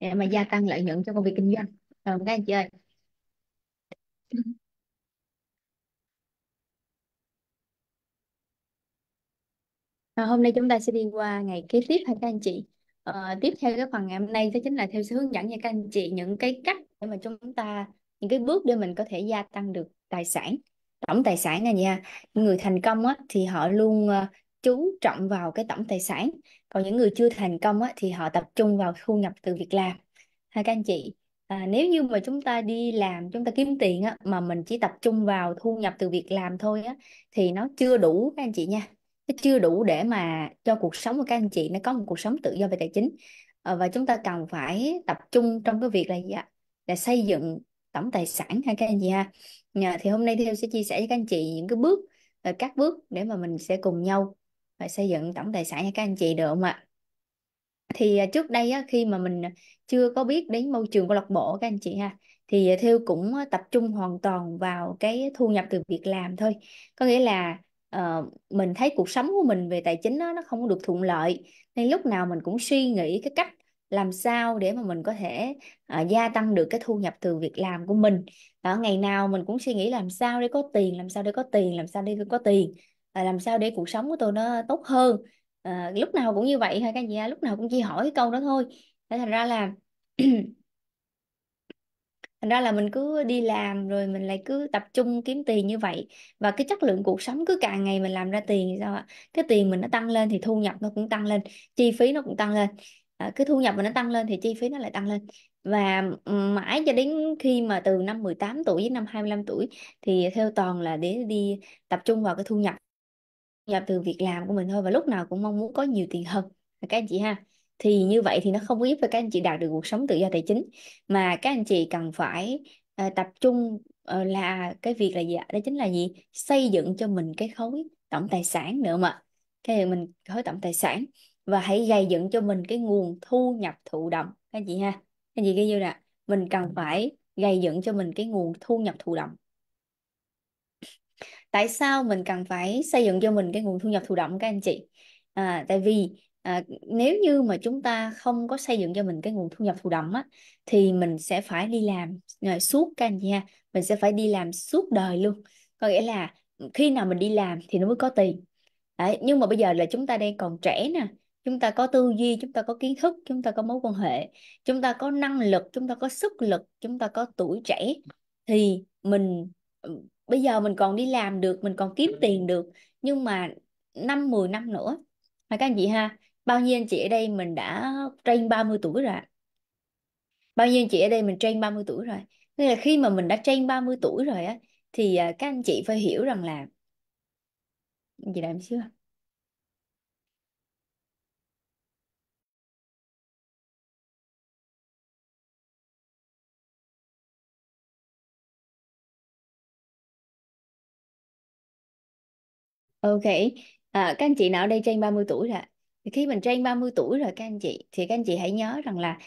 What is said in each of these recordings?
để mà gia tăng lợi nhuận cho công việc kinh doanh rồi các anh chị ơi À, hôm nay chúng ta sẽ đi qua ngày kế tiếp hay các anh chị. À, tiếp theo cái phần ngày hôm nay sẽ chính là theo sự hướng dẫn cho các anh chị những cái cách để mà chúng ta những cái bước để mình có thể gia tăng được tài sản tổng tài sản này nha. Người thành công á thì họ luôn uh, chú trọng vào cái tổng tài sản còn những người chưa thành công á, thì họ tập trung vào thu nhập từ việc làm Hai các anh chị à, nếu như mà chúng ta đi làm chúng ta kiếm tiền á, mà mình chỉ tập trung vào thu nhập từ việc làm thôi á, thì nó chưa đủ các anh chị nha nó chưa đủ để mà cho cuộc sống của các anh chị nó có một cuộc sống tự do về tài chính à, và chúng ta cần phải tập trung trong cái việc là gì ạ, là xây dựng tổng tài sản ha các anh chị ha thì hôm nay theo sẽ chia sẻ với các anh chị những cái bước ờ, các bước để mà mình sẽ cùng nhau và xây dựng tổng tài sản cho các anh chị được không ạ thì à, trước đây á, khi mà mình à, chưa có biết đến môi trường câu lạc bộ các anh chị ha thì à, Thêu cũng tập trung hoàn toàn vào cái thu nhập từ việc làm thôi có nghĩa là uh, mình thấy cuộc sống của mình về tài chính đó, nó không được thuận lợi nên lúc nào mình cũng suy nghĩ cái cách làm sao để mà mình có thể uh, gia tăng được cái thu nhập từ việc làm của mình đó ngày nào mình cũng suy nghĩ làm sao để có tiền làm sao để có tiền làm sao để có tiền Ờ, làm sao để cuộc sống của tôi nó tốt hơn à, lúc nào cũng như vậy hay các chị lúc nào cũng chỉ hỏi cái câu đó thôi thế thành ra là thành ra là mình cứ đi làm rồi mình lại cứ tập trung kiếm tiền như vậy và cái chất lượng cuộc sống cứ càng ngày mình làm ra tiền thì sao ạ cái tiền mình nó tăng lên thì thu nhập nó cũng tăng lên chi phí nó cũng tăng lên à, cái thu nhập mình nó tăng lên thì chi phí nó lại tăng lên và ừ, mãi cho đến khi mà từ năm 18 tuổi đến năm 25 tuổi thì theo toàn là để đi tập trung vào cái thu nhập nhập từ việc làm của mình thôi và lúc nào cũng mong muốn có nhiều tiền hơn các anh chị ha thì như vậy thì nó không có giúp cho các anh chị đạt được cuộc sống tự do tài chính mà các anh chị cần phải uh, tập trung uh, là cái việc là gì ạ đó chính là gì xây dựng cho mình cái khối tổng tài sản nữa mà cái mình khối tổng tài sản và hãy gây dựng cho mình cái nguồn thu nhập thụ động các anh chị ha các anh chị ghi vô nè mình cần phải gây dựng cho mình cái nguồn thu nhập thụ động tại sao mình cần phải xây dựng cho mình cái nguồn thu nhập thụ động các anh chị à, tại vì à, nếu như mà chúng ta không có xây dựng cho mình cái nguồn thu nhập thụ động á thì mình sẽ phải đi làm à, suốt các anh chị ha mình sẽ phải đi làm suốt đời luôn có nghĩa là khi nào mình đi làm thì nó mới có tiền Đấy, nhưng mà bây giờ là chúng ta đang còn trẻ nè chúng ta có tư duy chúng ta có kiến thức chúng ta có mối quan hệ chúng ta có năng lực chúng ta có sức lực chúng ta có tuổi trẻ thì mình bây giờ mình còn đi làm được mình còn kiếm ừ. tiền được nhưng mà năm 10 năm nữa mà các anh chị ha bao nhiêu anh chị ở đây mình đã trên 30 tuổi rồi bao nhiêu anh chị ở đây mình trên 30 tuổi rồi nên là khi mà mình đã trên 30 tuổi rồi á thì à, các anh chị phải hiểu rằng là gì lại xíu Ok, à, các anh chị nào ở đây trên 30 tuổi rồi? Thì khi mình trên 30 tuổi rồi các anh chị, thì các anh chị hãy nhớ rằng là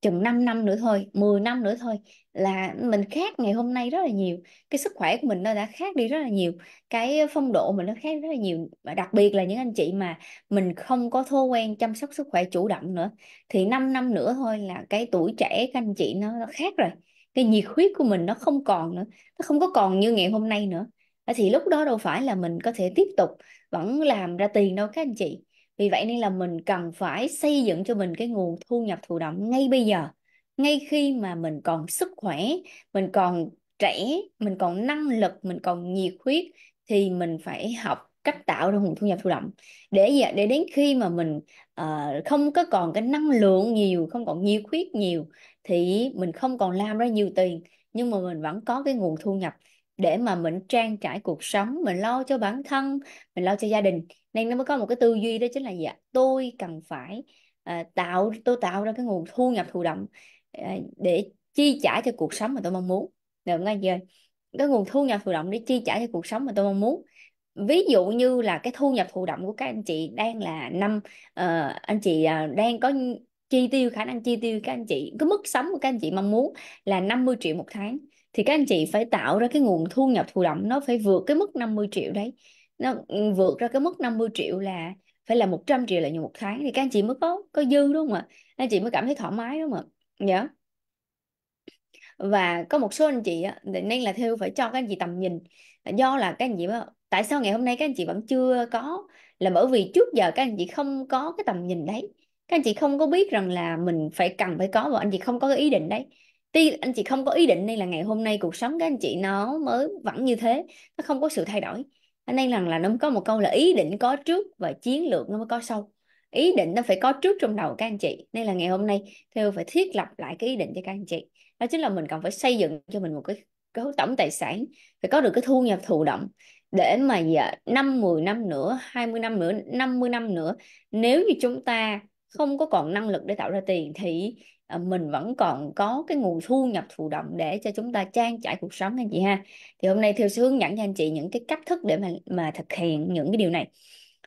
chừng 5 năm nữa thôi, 10 năm nữa thôi là mình khác ngày hôm nay rất là nhiều. Cái sức khỏe của mình nó đã khác đi rất là nhiều. Cái phong độ mình nó khác rất là nhiều. Và đặc biệt là những anh chị mà mình không có thói quen chăm sóc sức khỏe chủ động nữa. Thì 5 năm nữa thôi là cái tuổi trẻ các anh chị nó khác rồi. Cái nhiệt huyết của mình nó không còn nữa. Nó không có còn như ngày hôm nay nữa Ờ, thì lúc đó đâu phải là mình có thể tiếp tục vẫn làm ra tiền đâu các anh chị vì vậy nên là mình cần phải xây dựng cho mình cái nguồn thu nhập thụ động ngay bây giờ ngay khi mà mình còn sức khỏe mình còn trẻ mình còn năng lực mình còn nhiệt huyết thì mình phải học cách tạo ra nguồn thu nhập thụ động để để đến khi mà mình uh, không có còn cái năng lượng nhiều không còn nhiệt huyết nhiều thì mình không còn làm ra nhiều tiền nhưng mà mình vẫn có cái nguồn thu nhập để mà mình trang trải cuộc sống mình lo cho bản thân mình lo cho gia đình nên nó mới có một cái tư duy đó chính là dạ tôi cần phải uh, tạo tôi tạo ra cái nguồn thu nhập thụ động uh, để chi trả cho cuộc sống mà tôi mong muốn được nghe giờ cái nguồn thu nhập thụ động để chi trả cho cuộc sống mà tôi mong muốn ví dụ như là cái thu nhập thụ động của các anh chị đang là năm uh, anh chị uh, đang có chi tiêu khả năng chi tiêu các anh chị cái mức sống của các anh chị mong muốn là 50 triệu một tháng thì các anh chị phải tạo ra cái nguồn thu nhập thụ động nó phải vượt cái mức 50 triệu đấy nó vượt ra cái mức 50 triệu là phải là 100 triệu lợi nhuận một tháng thì các anh chị mới có có dư đúng không ạ anh chị mới cảm thấy thoải mái đúng không ạ nhớ và có một số anh chị á, nên là theo phải cho các anh chị tầm nhìn do là các anh chị mới, tại sao ngày hôm nay các anh chị vẫn chưa có là bởi vì trước giờ các anh chị không có cái tầm nhìn đấy các anh chị không có biết rằng là mình phải cần phải có và anh chị không có cái ý định đấy tuy anh chị không có ý định nên là ngày hôm nay cuộc sống các anh chị nó mới vẫn như thế nó không có sự thay đổi anh nên rằng là nó có một câu là ý định có trước và chiến lược nó mới có sau ý định nó phải có trước trong đầu các anh chị nên là ngày hôm nay theo phải thiết lập lại cái ý định cho các anh chị đó chính là mình cần phải xây dựng cho mình một cái, cái tổng tài sản phải có được cái thu nhập thụ động để mà giờ năm 10 năm nữa 20 năm nữa 50 năm nữa nếu như chúng ta không có còn năng lực để tạo ra tiền thì Ờ, mình vẫn còn có cái nguồn thu nhập thụ động để cho chúng ta trang trải cuộc sống anh chị ha thì hôm nay theo sẽ hướng dẫn cho anh chị những cái cách thức để mà mà thực hiện những cái điều này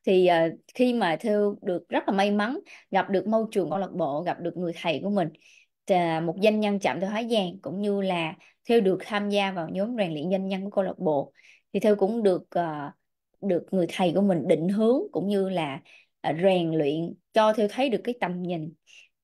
thì uh, khi mà theo được rất là may mắn gặp được môi trường câu lạc bộ gặp được người thầy của mình một doanh nhân chạm theo hóa Giang cũng như là theo được tham gia vào nhóm rèn luyện doanh nhân của câu lạc bộ thì theo cũng được uh, được người thầy của mình định hướng cũng như là uh, rèn luyện cho theo thấy được cái tầm nhìn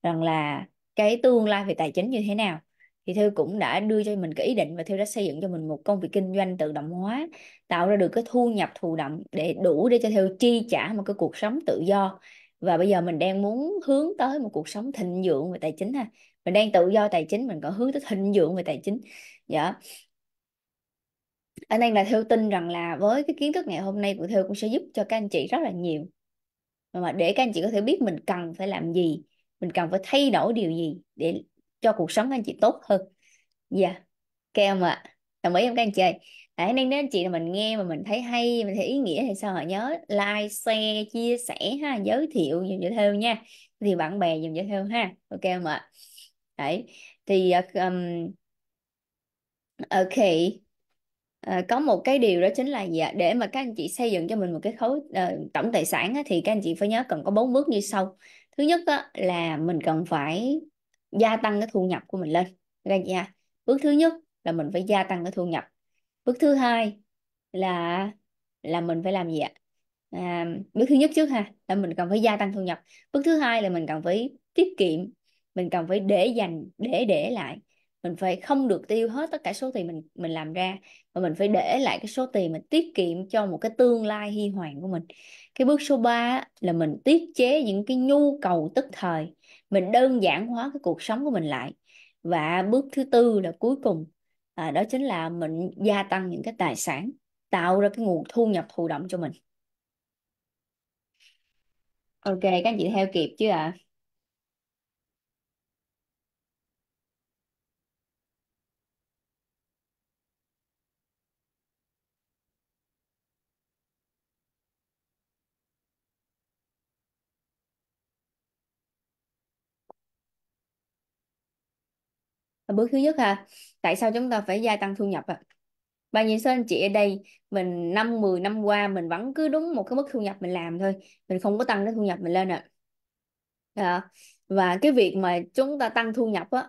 rằng là cái tương lai về tài chính như thế nào thì Thư cũng đã đưa cho mình cái ý định và Thư đã xây dựng cho mình một công việc kinh doanh tự động hóa tạo ra được cái thu nhập thụ động để đủ để cho Thư chi trả một cái cuộc sống tự do và bây giờ mình đang muốn hướng tới một cuộc sống thịnh vượng về tài chính ha mình đang tự do tài chính mình có hướng tới thịnh vượng về tài chính dạ anh em là theo tin rằng là với cái kiến thức ngày hôm nay của theo cũng sẽ giúp cho các anh chị rất là nhiều mà để các anh chị có thể biết mình cần phải làm gì mình cần phải thay đổi điều gì để cho cuộc sống anh chị tốt hơn dạ yeah. em ạ đồng ý không các anh chị Đấy, nên nếu anh chị là mình nghe mà mình thấy hay mình thấy ý nghĩa thì sao họ nhớ like share chia sẻ ha giới thiệu dùm cho theo nha thì bạn bè dùm cho theo ha ok em ạ đấy thì um, ok À, có một cái điều đó chính là gì ạ? Để mà các anh chị xây dựng cho mình một cái khối uh, tổng tài sản á, thì các anh chị phải nhớ cần có bốn bước như sau thứ nhất á, là mình cần phải gia tăng cái thu nhập của mình lên ra bước thứ nhất là mình phải gia tăng cái thu nhập bước thứ hai là là mình phải làm gì ạ à, bước thứ nhất trước ha là mình cần phải gia tăng thu nhập bước thứ hai là mình cần phải tiết kiệm mình cần phải để dành để để lại mình phải không được tiêu hết tất cả số tiền mình mình làm ra mà mình phải để lại cái số tiền mình tiết kiệm cho một cái tương lai huy hoàng của mình cái bước số 3 là mình tiết chế những cái nhu cầu tức thời mình đơn giản hóa cái cuộc sống của mình lại và bước thứ tư là cuối cùng à, đó chính là mình gia tăng những cái tài sản tạo ra cái nguồn thu nhập thụ động cho mình ok các anh chị theo kịp chứ ạ à? Bước thứ nhất ha, tại sao chúng ta phải gia tăng thu nhập ạ? Bao nhiêu số anh chị ở đây, mình năm 10 năm qua mình vẫn cứ đúng một cái mức thu nhập mình làm thôi, mình không có tăng cái thu nhập mình lên ạ. À, và cái việc mà chúng ta tăng thu nhập á,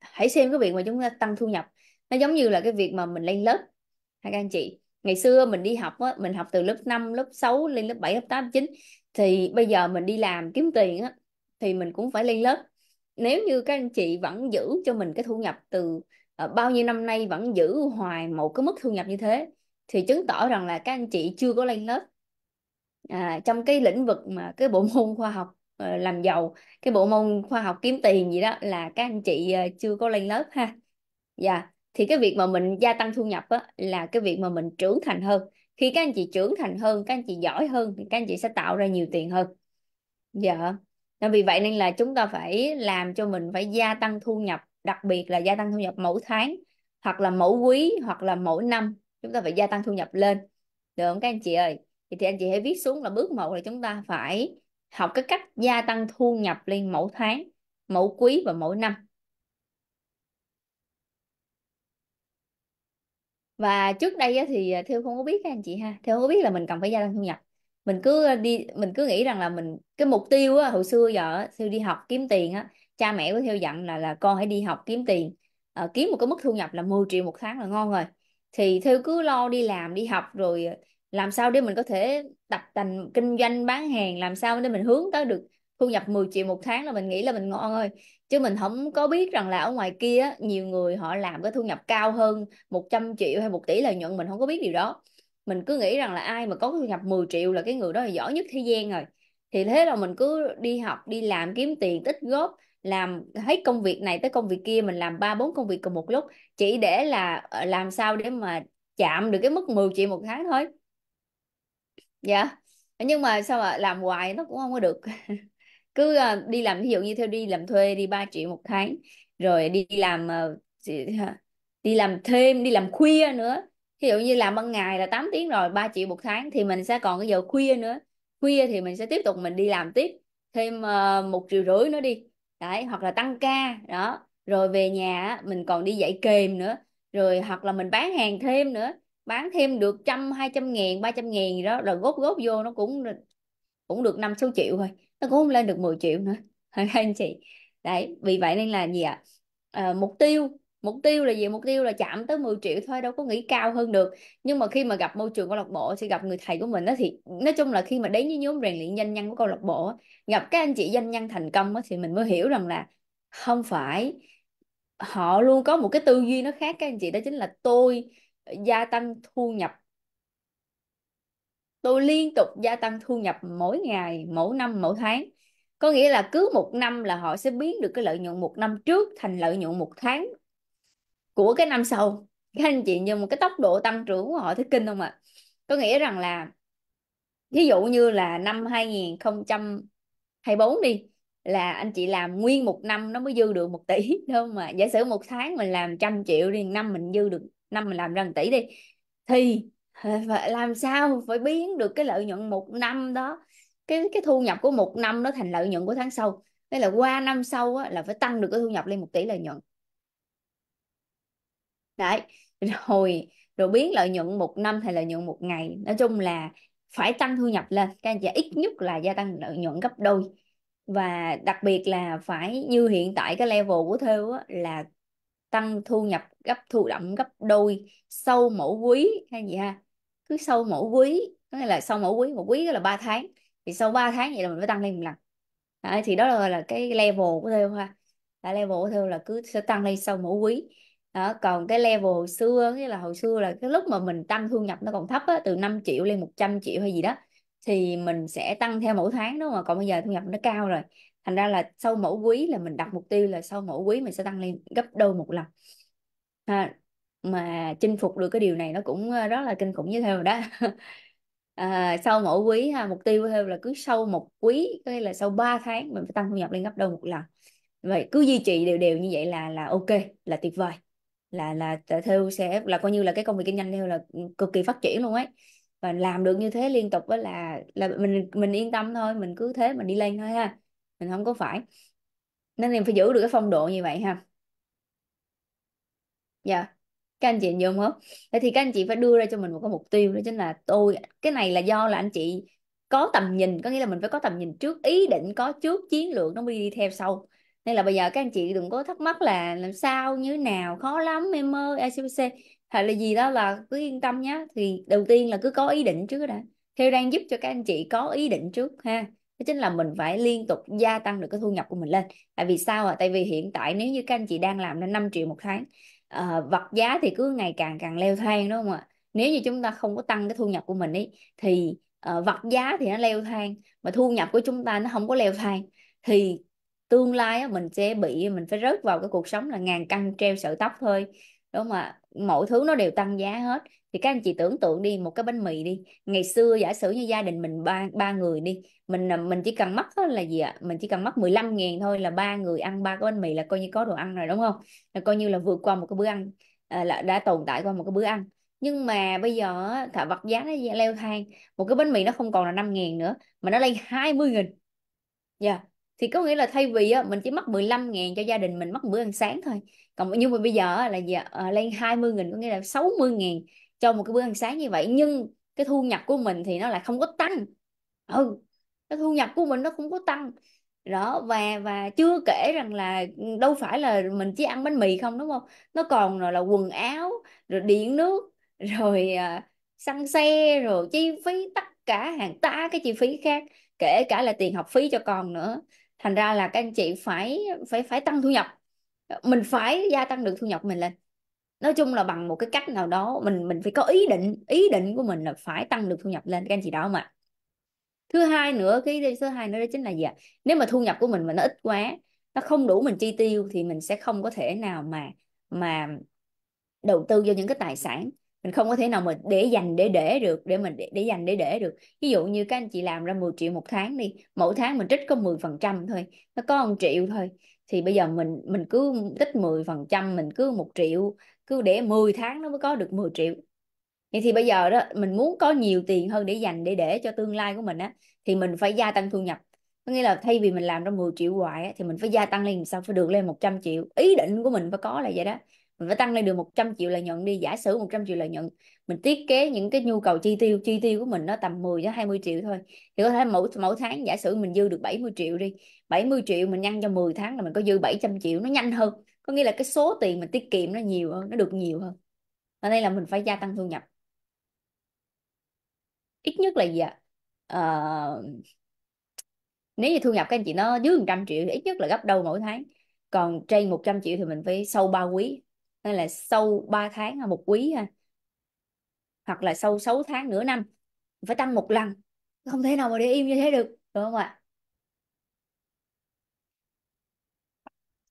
hãy xem cái việc mà chúng ta tăng thu nhập, nó giống như là cái việc mà mình lên lớp, hả các anh chị? Ngày xưa mình đi học á, mình học từ lớp 5, lớp 6 lên lớp 7, lớp 8, lớp 9 thì bây giờ mình đi làm kiếm tiền á thì mình cũng phải lên lớp nếu như các anh chị vẫn giữ cho mình cái thu nhập từ uh, bao nhiêu năm nay vẫn giữ hoài một cái mức thu nhập như thế thì chứng tỏ rằng là các anh chị chưa có lên lớp à, trong cái lĩnh vực mà cái bộ môn khoa học uh, làm giàu cái bộ môn khoa học kiếm tiền gì đó là các anh chị uh, chưa có lên lớp ha dạ yeah. thì cái việc mà mình gia tăng thu nhập á, là cái việc mà mình trưởng thành hơn khi các anh chị trưởng thành hơn các anh chị giỏi hơn thì các anh chị sẽ tạo ra nhiều tiền hơn dạ yeah nên vì vậy nên là chúng ta phải làm cho mình phải gia tăng thu nhập đặc biệt là gia tăng thu nhập mỗi tháng hoặc là mỗi quý hoặc là mỗi năm chúng ta phải gia tăng thu nhập lên được không các anh chị ơi thì, thì anh chị hãy viết xuống là bước một là chúng ta phải học cái cách gia tăng thu nhập lên mỗi tháng mỗi quý và mỗi năm và trước đây thì à, theo không có biết các anh chị ha theo không có biết là mình cần phải gia tăng thu nhập mình cứ ờ, đi mình cứ nghĩ rằng là mình cái mục tiêu á hồi xưa giờ siêu đi học kiếm tiền á cha mẹ của theo dặn là là con hãy đi học kiếm tiền à, kiếm một cái mức thu nhập là 10 triệu một tháng là ngon rồi thì theo cứ lo đi làm đi học rồi ờ, làm sao để mình có thể tập tành kinh doanh bán hàng làm sao để mình hướng tới được thu nhập 10 triệu một tháng là mình nghĩ là mình ngon rồi chứ mình không có biết rằng là ở ngoài kia nhiều người họ làm cái thu nhập cao hơn 100 triệu hay một tỷ lợi nhuận mình không có biết điều đó mình cứ nghĩ rằng là ai mà có thu nhập 10 triệu là cái người đó là giỏi nhất thế gian rồi thì thế là mình cứ đi học đi làm kiếm tiền tích góp làm hết công việc này tới công việc kia mình làm ba bốn công việc cùng một lúc chỉ để là ờ, làm sao để mà chạm được cái mức 10 triệu một tháng thôi dạ yeah. nhưng mà sao mà làm hoài nó cũng không có được cứ ờ, đi làm ví dụ như theo đi làm thuê đi 3 triệu một tháng rồi đi làm ờ, đi làm thêm đi làm khuya nữa ví dụ như làm ban ngày là 8 tiếng rồi 3 triệu một tháng thì mình sẽ còn cái giờ khuya nữa khuya thì mình sẽ tiếp tục mình đi làm tiếp thêm ờ, một triệu rưỡi nữa đi đấy hoặc là tăng ca đó rồi về nhà mình còn đi dạy kèm nữa rồi hoặc là mình bán hàng thêm nữa bán thêm được trăm hai trăm ngàn ba trăm ngàn gì đó rồi góp góp vô nó cũng cũng được năm sáu triệu thôi nó cũng không lên được 10 triệu nữa các anh chị đấy vì vậy nên là gì ạ à, mục tiêu mục tiêu là gì mục tiêu là chạm tới 10 triệu thôi đâu có nghĩ cao hơn được nhưng mà khi mà gặp môi trường câu lạc bộ thì gặp người thầy của mình đó thì nói chung là khi mà đến với nhóm rèn luyện doanh nhân của câu lạc bộ gặp các anh chị doanh nhân thành công đó, thì mình mới hiểu rằng là không phải họ luôn có một cái tư duy nó khác các anh chị đó chính là tôi gia tăng thu nhập tôi liên tục gia tăng thu nhập mỗi ngày mỗi năm mỗi tháng có nghĩa là cứ một năm là họ sẽ biến được cái lợi nhuận một năm trước thành lợi nhuận một tháng của cái năm sau các anh chị như một cái tốc độ tăng trưởng của họ thấy kinh không ạ có nghĩa rằng là ví dụ như là năm 2024 đi là anh chị làm nguyên một năm nó mới dư được một tỷ đâu mà giả sử một tháng mình làm trăm triệu đi năm mình dư được năm mình làm ra một tỷ đi thì phải làm sao phải biến được cái lợi nhuận một năm đó cái cái thu nhập của một năm nó thành lợi nhuận của tháng sau nên là qua năm sau á, là phải tăng được cái thu nhập lên một tỷ lợi nhuận đấy rồi rồi biến lợi nhuận một năm hay lợi nhuận một ngày nói chung là phải tăng thu nhập lên các anh chị ít nhất là gia tăng lợi nhuận gấp đôi và đặc biệt là phải như hiện tại cái level của theo là tăng thu nhập gấp thụ động gấp đôi sau mỗi quý hay gì ha cứ sau mỗi quý có nghĩa là sau mỗi quý một quý là 3 tháng thì sau 3 tháng vậy là mình phải tăng lên một lần Đấy, thì đó là, là cái level của theo ha là level của theo là cứ sẽ tăng lên sau mỗi quý đó còn cái level xưa nghĩa là hồi xưa là cái lúc mà mình tăng thu nhập nó còn thấp á, từ 5 triệu lên 100 triệu hay gì đó thì mình sẽ tăng theo mỗi tháng đúng không ạ còn bây giờ thu nhập nó cao rồi thành ra là sau mỗi quý là mình đặt mục tiêu là sau mỗi quý mình sẽ tăng lên gấp đôi một lần à, mà chinh phục được cái điều này nó cũng ờ, rất là kinh khủng như thế rồi đó à, sau mỗi quý ha mục tiêu theo là cứ sau một quý có nghĩa là sau 3 tháng mình phải tăng thu nhập lên gấp đôi một lần vậy cứ duy trì đều đều như vậy là là ok là tuyệt vời là là theo sẽ là coi như là cái công việc kinh doanh theo là cực kỳ phát triển luôn ấy và làm được như thế liên tục với là là mình mình yên tâm thôi mình cứ thế mình đi lên thôi ha mình không có phải nên mình phải giữ được cái phong độ như vậy ha dạ yeah. các anh chị nhớ không thế thì các anh chị phải đưa ra cho mình một cái mục tiêu đó chính là tôi cái này là do là anh chị có tầm nhìn có nghĩa là mình phải có tầm nhìn trước ý định có trước chiến lược nó mới đi theo sau nên là bây giờ các anh chị đừng có thắc mắc là làm sao như nào khó lắm em ơi ICPC hay là gì đó là cứ yên tâm nhé thì đầu tiên là cứ có ý định trước đã theo đang giúp cho các anh chị có ý định trước ha đó chính là mình phải liên tục gia tăng được cái thu nhập của mình lên tại vì sao ạ à? tại vì hiện tại nếu như các anh chị đang làm lên 5 triệu một tháng uh, vật giá thì cứ ngày càng càng leo thang đúng không ạ nếu như chúng ta không có tăng cái thu nhập của mình ấy thì uh, vật giá thì nó leo thang mà thu nhập của chúng ta nó không có leo thang thì tương lai á, mình sẽ bị mình phải rớt vào cái cuộc sống là ngàn cân treo sợi tóc thôi đúng không ạ mọi thứ nó đều tăng giá hết thì các anh chị tưởng tượng đi một cái bánh mì đi ngày xưa giả sử như gia đình mình ba ba người đi mình à, mình chỉ cần mất là gì ạ mình chỉ cần mất 15 ngàn thôi là ba người ăn ba cái bánh mì là coi như có đồ ăn rồi đúng không là coi như là vượt qua một cái bữa ăn à, là đã tồn tại qua một cái bữa ăn nhưng mà bây giờ thợ vật giá nó leo thang một cái bánh mì nó không còn là 5 ngàn nữa mà nó lên 20 nghìn dạ yeah thì có nghĩa là thay vì á, mình chỉ mất 15 ngàn cho gia đình mình mất bữa ăn sáng thôi còn nhưng mà bây giờ là giờ, lên 20 nghìn có nghĩa là 60 ngàn cho một cái bữa ăn sáng như vậy nhưng cái thu nhập của mình thì nó lại không có tăng ừ cái thu nhập của mình nó không có tăng đó và và chưa kể rằng là ừ, đâu phải là mình chỉ ăn bánh mì không đúng không nó còn rồi là quần áo rồi điện nước rồi à, xăng xe rồi chi phí tất cả hàng tá cái chi phí khác kể cả là tiền học phí cho con nữa thành ra là các anh chị phải phải phải tăng thu nhập mình phải gia tăng được thu nhập mình lên nói chung là bằng một cái cách nào đó mình mình phải có ý định ý định của mình là phải tăng được thu nhập lên các anh chị đó mà thứ hai nữa cái thứ hai nữa đó chính là gì ạ nếu mà thu nhập của mình mà nó ít quá nó không đủ mình chi tiêu thì mình sẽ không có thể nào mà mà đầu tư vào những cái tài sản mình không có thể nào mà để dành để để được để mình để, để dành để để được ví dụ như các anh chị làm ra 10 triệu một tháng đi mỗi tháng mình trích có 10 phần trăm thôi nó có một triệu thôi thì bây giờ mình mình cứ tích 10 phần trăm mình cứ một triệu cứ để 10 tháng nó mới có được 10 triệu vậy thì bây giờ đó mình muốn có nhiều tiền hơn để dành để để cho tương lai của mình á thì mình phải gia tăng thu nhập có nghĩa là thay vì mình làm ra 10 triệu hoài á, thì mình phải gia tăng lên sao phải được lên 100 triệu ý định của mình phải có là vậy đó mình phải tăng lên được 100 triệu lợi nhuận đi giả sử 100 triệu lợi nhuận mình thiết kế những cái nhu cầu chi tiêu chi tiêu của mình nó tầm 10 đến 20 triệu thôi thì có thể mỗi mỗi tháng giả sử mình dư được 70 triệu đi 70 triệu mình nhân cho 10 tháng là mình có dư 700 triệu nó nhanh hơn có nghĩa là cái số tiền mình tiết kiệm nó nhiều hơn nó được nhiều hơn ở đây là mình phải gia tăng thu nhập ít nhất là gì ạ à? nếu như thu nhập các anh chị nó dưới 100 triệu thì ít nhất là gấp đôi mỗi tháng còn trên 100 triệu thì mình phải sâu ba quý hay là sau 3 tháng hay một quý ha hoặc là sau 6 tháng nửa năm phải tăng một lần không thể nào mà để im như thế được đúng không ạ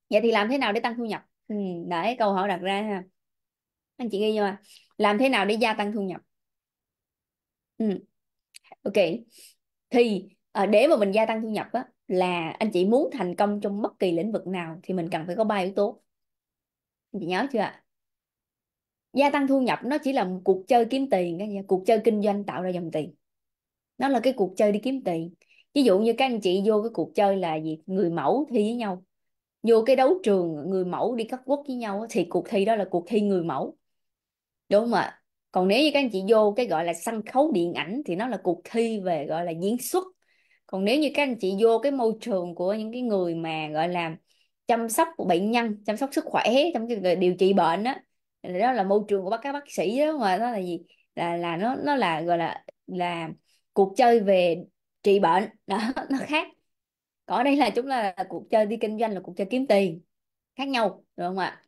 vậy thì làm thế nào để tăng thu nhập ừ, đấy câu hỏi đặt ra ha anh chị ghi nha làm thế nào để gia tăng thu nhập ừ. ok thì ờ, để mà mình gia tăng thu nhập á là anh chị muốn thành công trong bất kỳ lĩnh vực nào thì mình cần phải có ba yếu tố chị nhớ chưa ạ gia tăng thu nhập nó chỉ là một cuộc chơi kiếm tiền cái gì cuộc chơi kinh doanh tạo ra dòng tiền nó là cái cuộc chơi đi kiếm tiền ví dụ như các anh chị vô cái cuộc chơi là gì người mẫu thi với nhau vô cái đấu trường người mẫu đi cắt quốc với nhau thì cuộc thi đó là cuộc thi người mẫu đúng không ạ còn nếu như các anh chị vô cái gọi là sân khấu điện ảnh thì nó là cuộc thi về gọi là diễn xuất còn nếu như các anh chị vô cái môi trường của những cái người mà gọi là chăm sóc của bệnh nhân chăm sóc sức khỏe trong điều trị bệnh đó đó là môi trường của các bác sĩ đó mà đó là gì là là nó nó là gọi là là cuộc chơi về trị bệnh đó nó khác còn ở đây là chúng là, là cuộc chơi đi kinh doanh là cuộc chơi kiếm tiền khác nhau đúng không ạ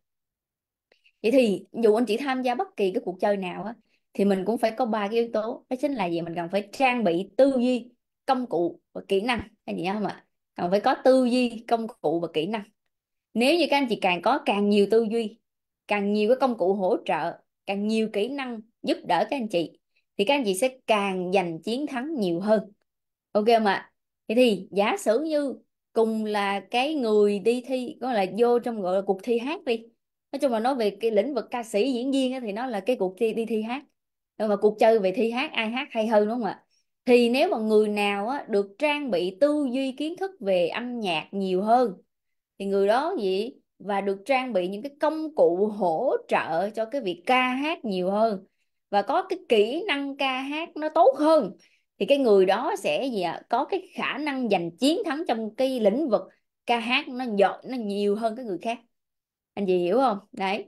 vậy thì dù anh chị tham gia bất kỳ cái cuộc chơi nào á thì mình cũng phải có ba cái yếu tố đó chính là gì mình cần phải trang bị tư duy công cụ và kỹ năng anh chị nhớ không ạ cần phải có tư duy công cụ và kỹ năng nếu như các anh chị càng có càng nhiều tư duy càng nhiều cái công cụ hỗ trợ càng nhiều kỹ năng giúp đỡ các anh chị thì các anh chị sẽ càng giành chiến thắng nhiều hơn ok không ạ thế thì giả sử như cùng là cái người đi thi gọi là vô trong gọi là cuộc thi hát đi nói chung là nói về cái lĩnh vực ca sĩ diễn viên thì nó là cái cuộc thi đi thi hát nhưng mà cuộc chơi về thi hát ai hát hay hơn đúng không ạ thì nếu mà người nào á, được trang bị tư duy kiến thức về âm nhạc nhiều hơn thì người đó gì và được trang bị những cái công cụ hỗ trợ cho cái việc ca hát nhiều hơn và có cái kỹ năng ca hát nó tốt hơn thì cái người đó sẽ gì ạ có cái khả năng giành chiến thắng trong cái lĩnh vực ca hát nó giỏi nó nhiều hơn cái người khác anh chị hiểu không đấy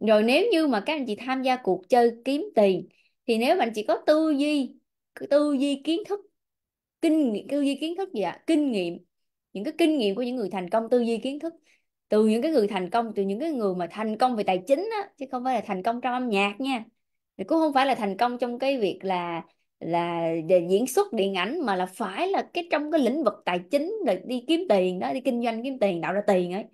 rồi nếu như mà các anh chị tham gia cuộc chơi kiếm tiền thì nếu mà anh chị có tư duy tư duy kiến thức kinh nghiệm tư duy kiến thức gì ạ kinh nghiệm những cái kinh nghiệm của những người thành công tư duy kiến thức từ những cái người thành công từ những cái người mà thành công về tài chính á chứ không phải là thành công trong âm nhạc nha thì cũng không phải là thành công trong cái việc là là diễn xuất điện ảnh mà là phải là cái trong cái lĩnh vực tài chính là đi kiếm tiền đó đi kinh doanh kiếm tiền tạo ra tiền ấy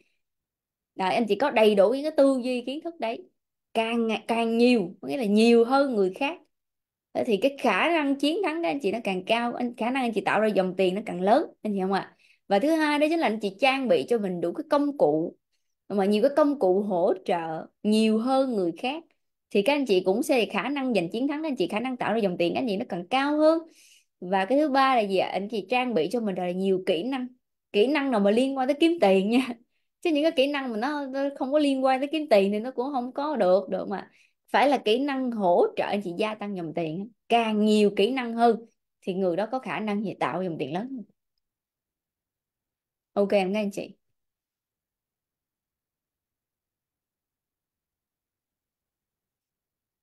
là em chỉ có đầy đủ những cái tư duy kiến thức đấy càng càng nhiều có nghĩa là nhiều hơn người khác thì cái khả năng chiến thắng đó anh chị nó càng cao anh khả năng anh chị tạo ra dòng tiền nó càng lớn anh chị không ạ à? và thứ hai đó chính là anh chị trang bị cho mình đủ cái công cụ mà nhiều cái công cụ hỗ trợ nhiều hơn người khác thì các anh chị cũng sẽ khả năng giành chiến thắng các anh chị khả năng tạo ra dòng tiền các anh chị nó càng cao hơn và cái thứ ba là gì ạ anh chị trang bị cho mình là nhiều kỹ năng kỹ năng nào mà liên quan tới kiếm tiền nha chứ những cái kỹ năng mà nó, nó không có liên quan tới kiếm tiền thì nó cũng không có được được mà phải là kỹ năng hỗ trợ anh chị gia tăng dòng tiền càng nhiều kỹ năng hơn thì người đó có khả năng gì tạo dòng tiền lớn Ok em nghe anh chị.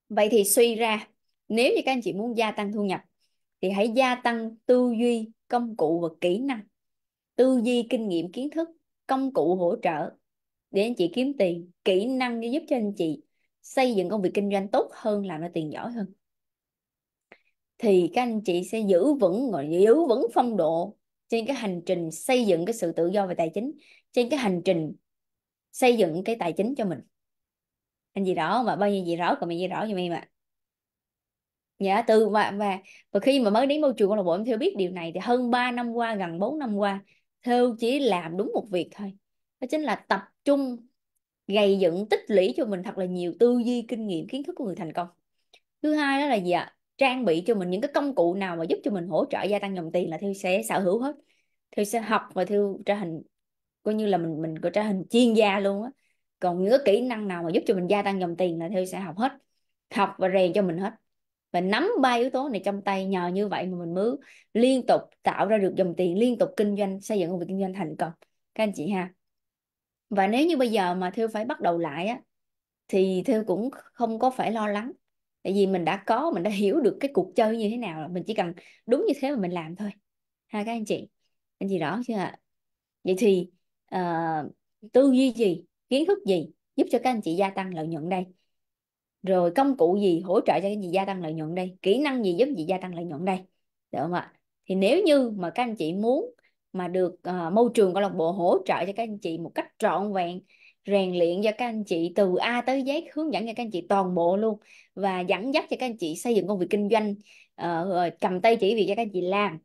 Vậy thì suy ra, nếu như các anh chị muốn gia tăng thu nhập thì hãy gia tăng tư duy, công cụ và kỹ năng. Tư duy, kinh nghiệm, kiến thức, công cụ hỗ trợ để anh chị kiếm tiền, kỹ năng để giúp cho anh chị xây dựng công việc kinh doanh tốt hơn, làm ra tiền giỏi hơn. Thì các anh chị sẽ giữ vững rồi giữ vững phong độ trên cái hành trình xây dựng cái sự tự do về tài chính trên cái hành trình xây dựng cái tài chính cho mình anh gì rõ mà bao nhiêu gì rõ còn mày gì rõ cho mày mà dạ từ và và và khi mà mới đến môi trường câu lạc bộ em theo biết điều này thì hơn 3 năm qua gần 4 năm qua theo chỉ làm đúng một việc thôi đó chính là tập trung gây dựng tích lũy cho mình thật là nhiều tư duy kinh nghiệm kiến thức của người thành công thứ hai đó là gì ạ trang bị cho mình những cái công cụ nào mà giúp cho mình hỗ trợ gia tăng dòng tiền là Thiêu sẽ sở hữu hết Thiêu sẽ học và Thiêu trở thành coi như là mình mình có trở thành chuyên gia luôn á còn những cái kỹ năng nào mà giúp cho mình gia tăng dòng tiền là Thiêu sẽ học hết học và rèn cho mình hết và nắm ba yếu tố này trong tay nhờ như vậy mà mình mới liên tục tạo ra được dòng tiền liên tục kinh doanh xây dựng công việc kinh doanh thành công các anh chị ha và nếu như bây giờ mà Thiêu phải bắt đầu lại á thì Thiêu cũng không có phải lo lắng tại vì mình đã có mình đã hiểu được cái cuộc chơi như thế nào là mình chỉ cần đúng như thế mà mình làm thôi ha các anh chị anh chị rõ chưa ạ vậy thì uh, tư duy gì kiến thức gì giúp cho các anh chị gia tăng lợi nhuận đây rồi công cụ gì hỗ trợ cho cái gì gia tăng lợi nhuận đây kỹ năng gì giúp gì gia tăng lợi nhuận đây được không ạ thì nếu như mà các anh chị muốn mà được uh, môi trường câu lạc bộ hỗ trợ cho các anh chị một cách trọn vẹn rèn luyện cho các anh chị từ A tới Z hướng dẫn cho các anh chị toàn bộ luôn và dẫn dắt cho các anh chị xây dựng công việc kinh doanh uh, cầm tay chỉ việc cho các anh chị làm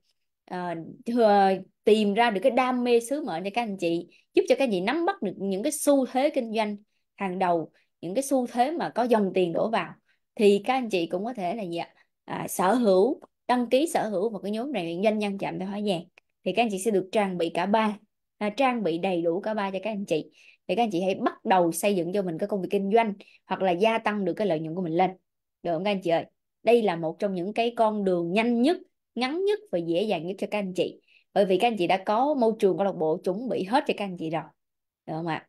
uh, tìm ra được cái đam mê sứ mệnh cho các anh chị giúp cho các anh chị nắm bắt được những cái xu thế kinh doanh hàng đầu những cái xu thế mà có dòng tiền đổ vào thì các anh chị cũng có thể là gì ạ à, sở hữu đăng ký sở hữu một cái nhóm rèn doanh nhân chạm về hóa vàng thì các anh chị sẽ được trang bị cả ba à, trang bị đầy đủ cả ba cho các anh chị thì các anh chị hãy bắt đầu xây dựng cho mình cái công việc kinh doanh hoặc là gia tăng được cái lợi nhuận của mình lên được không các anh chị ơi đây là một trong những cái con đường nhanh nhất ngắn nhất và dễ dàng nhất cho các anh chị bởi vì các anh chị đã có môi trường câu lạc bộ chuẩn bị hết cho các anh chị rồi được không ạ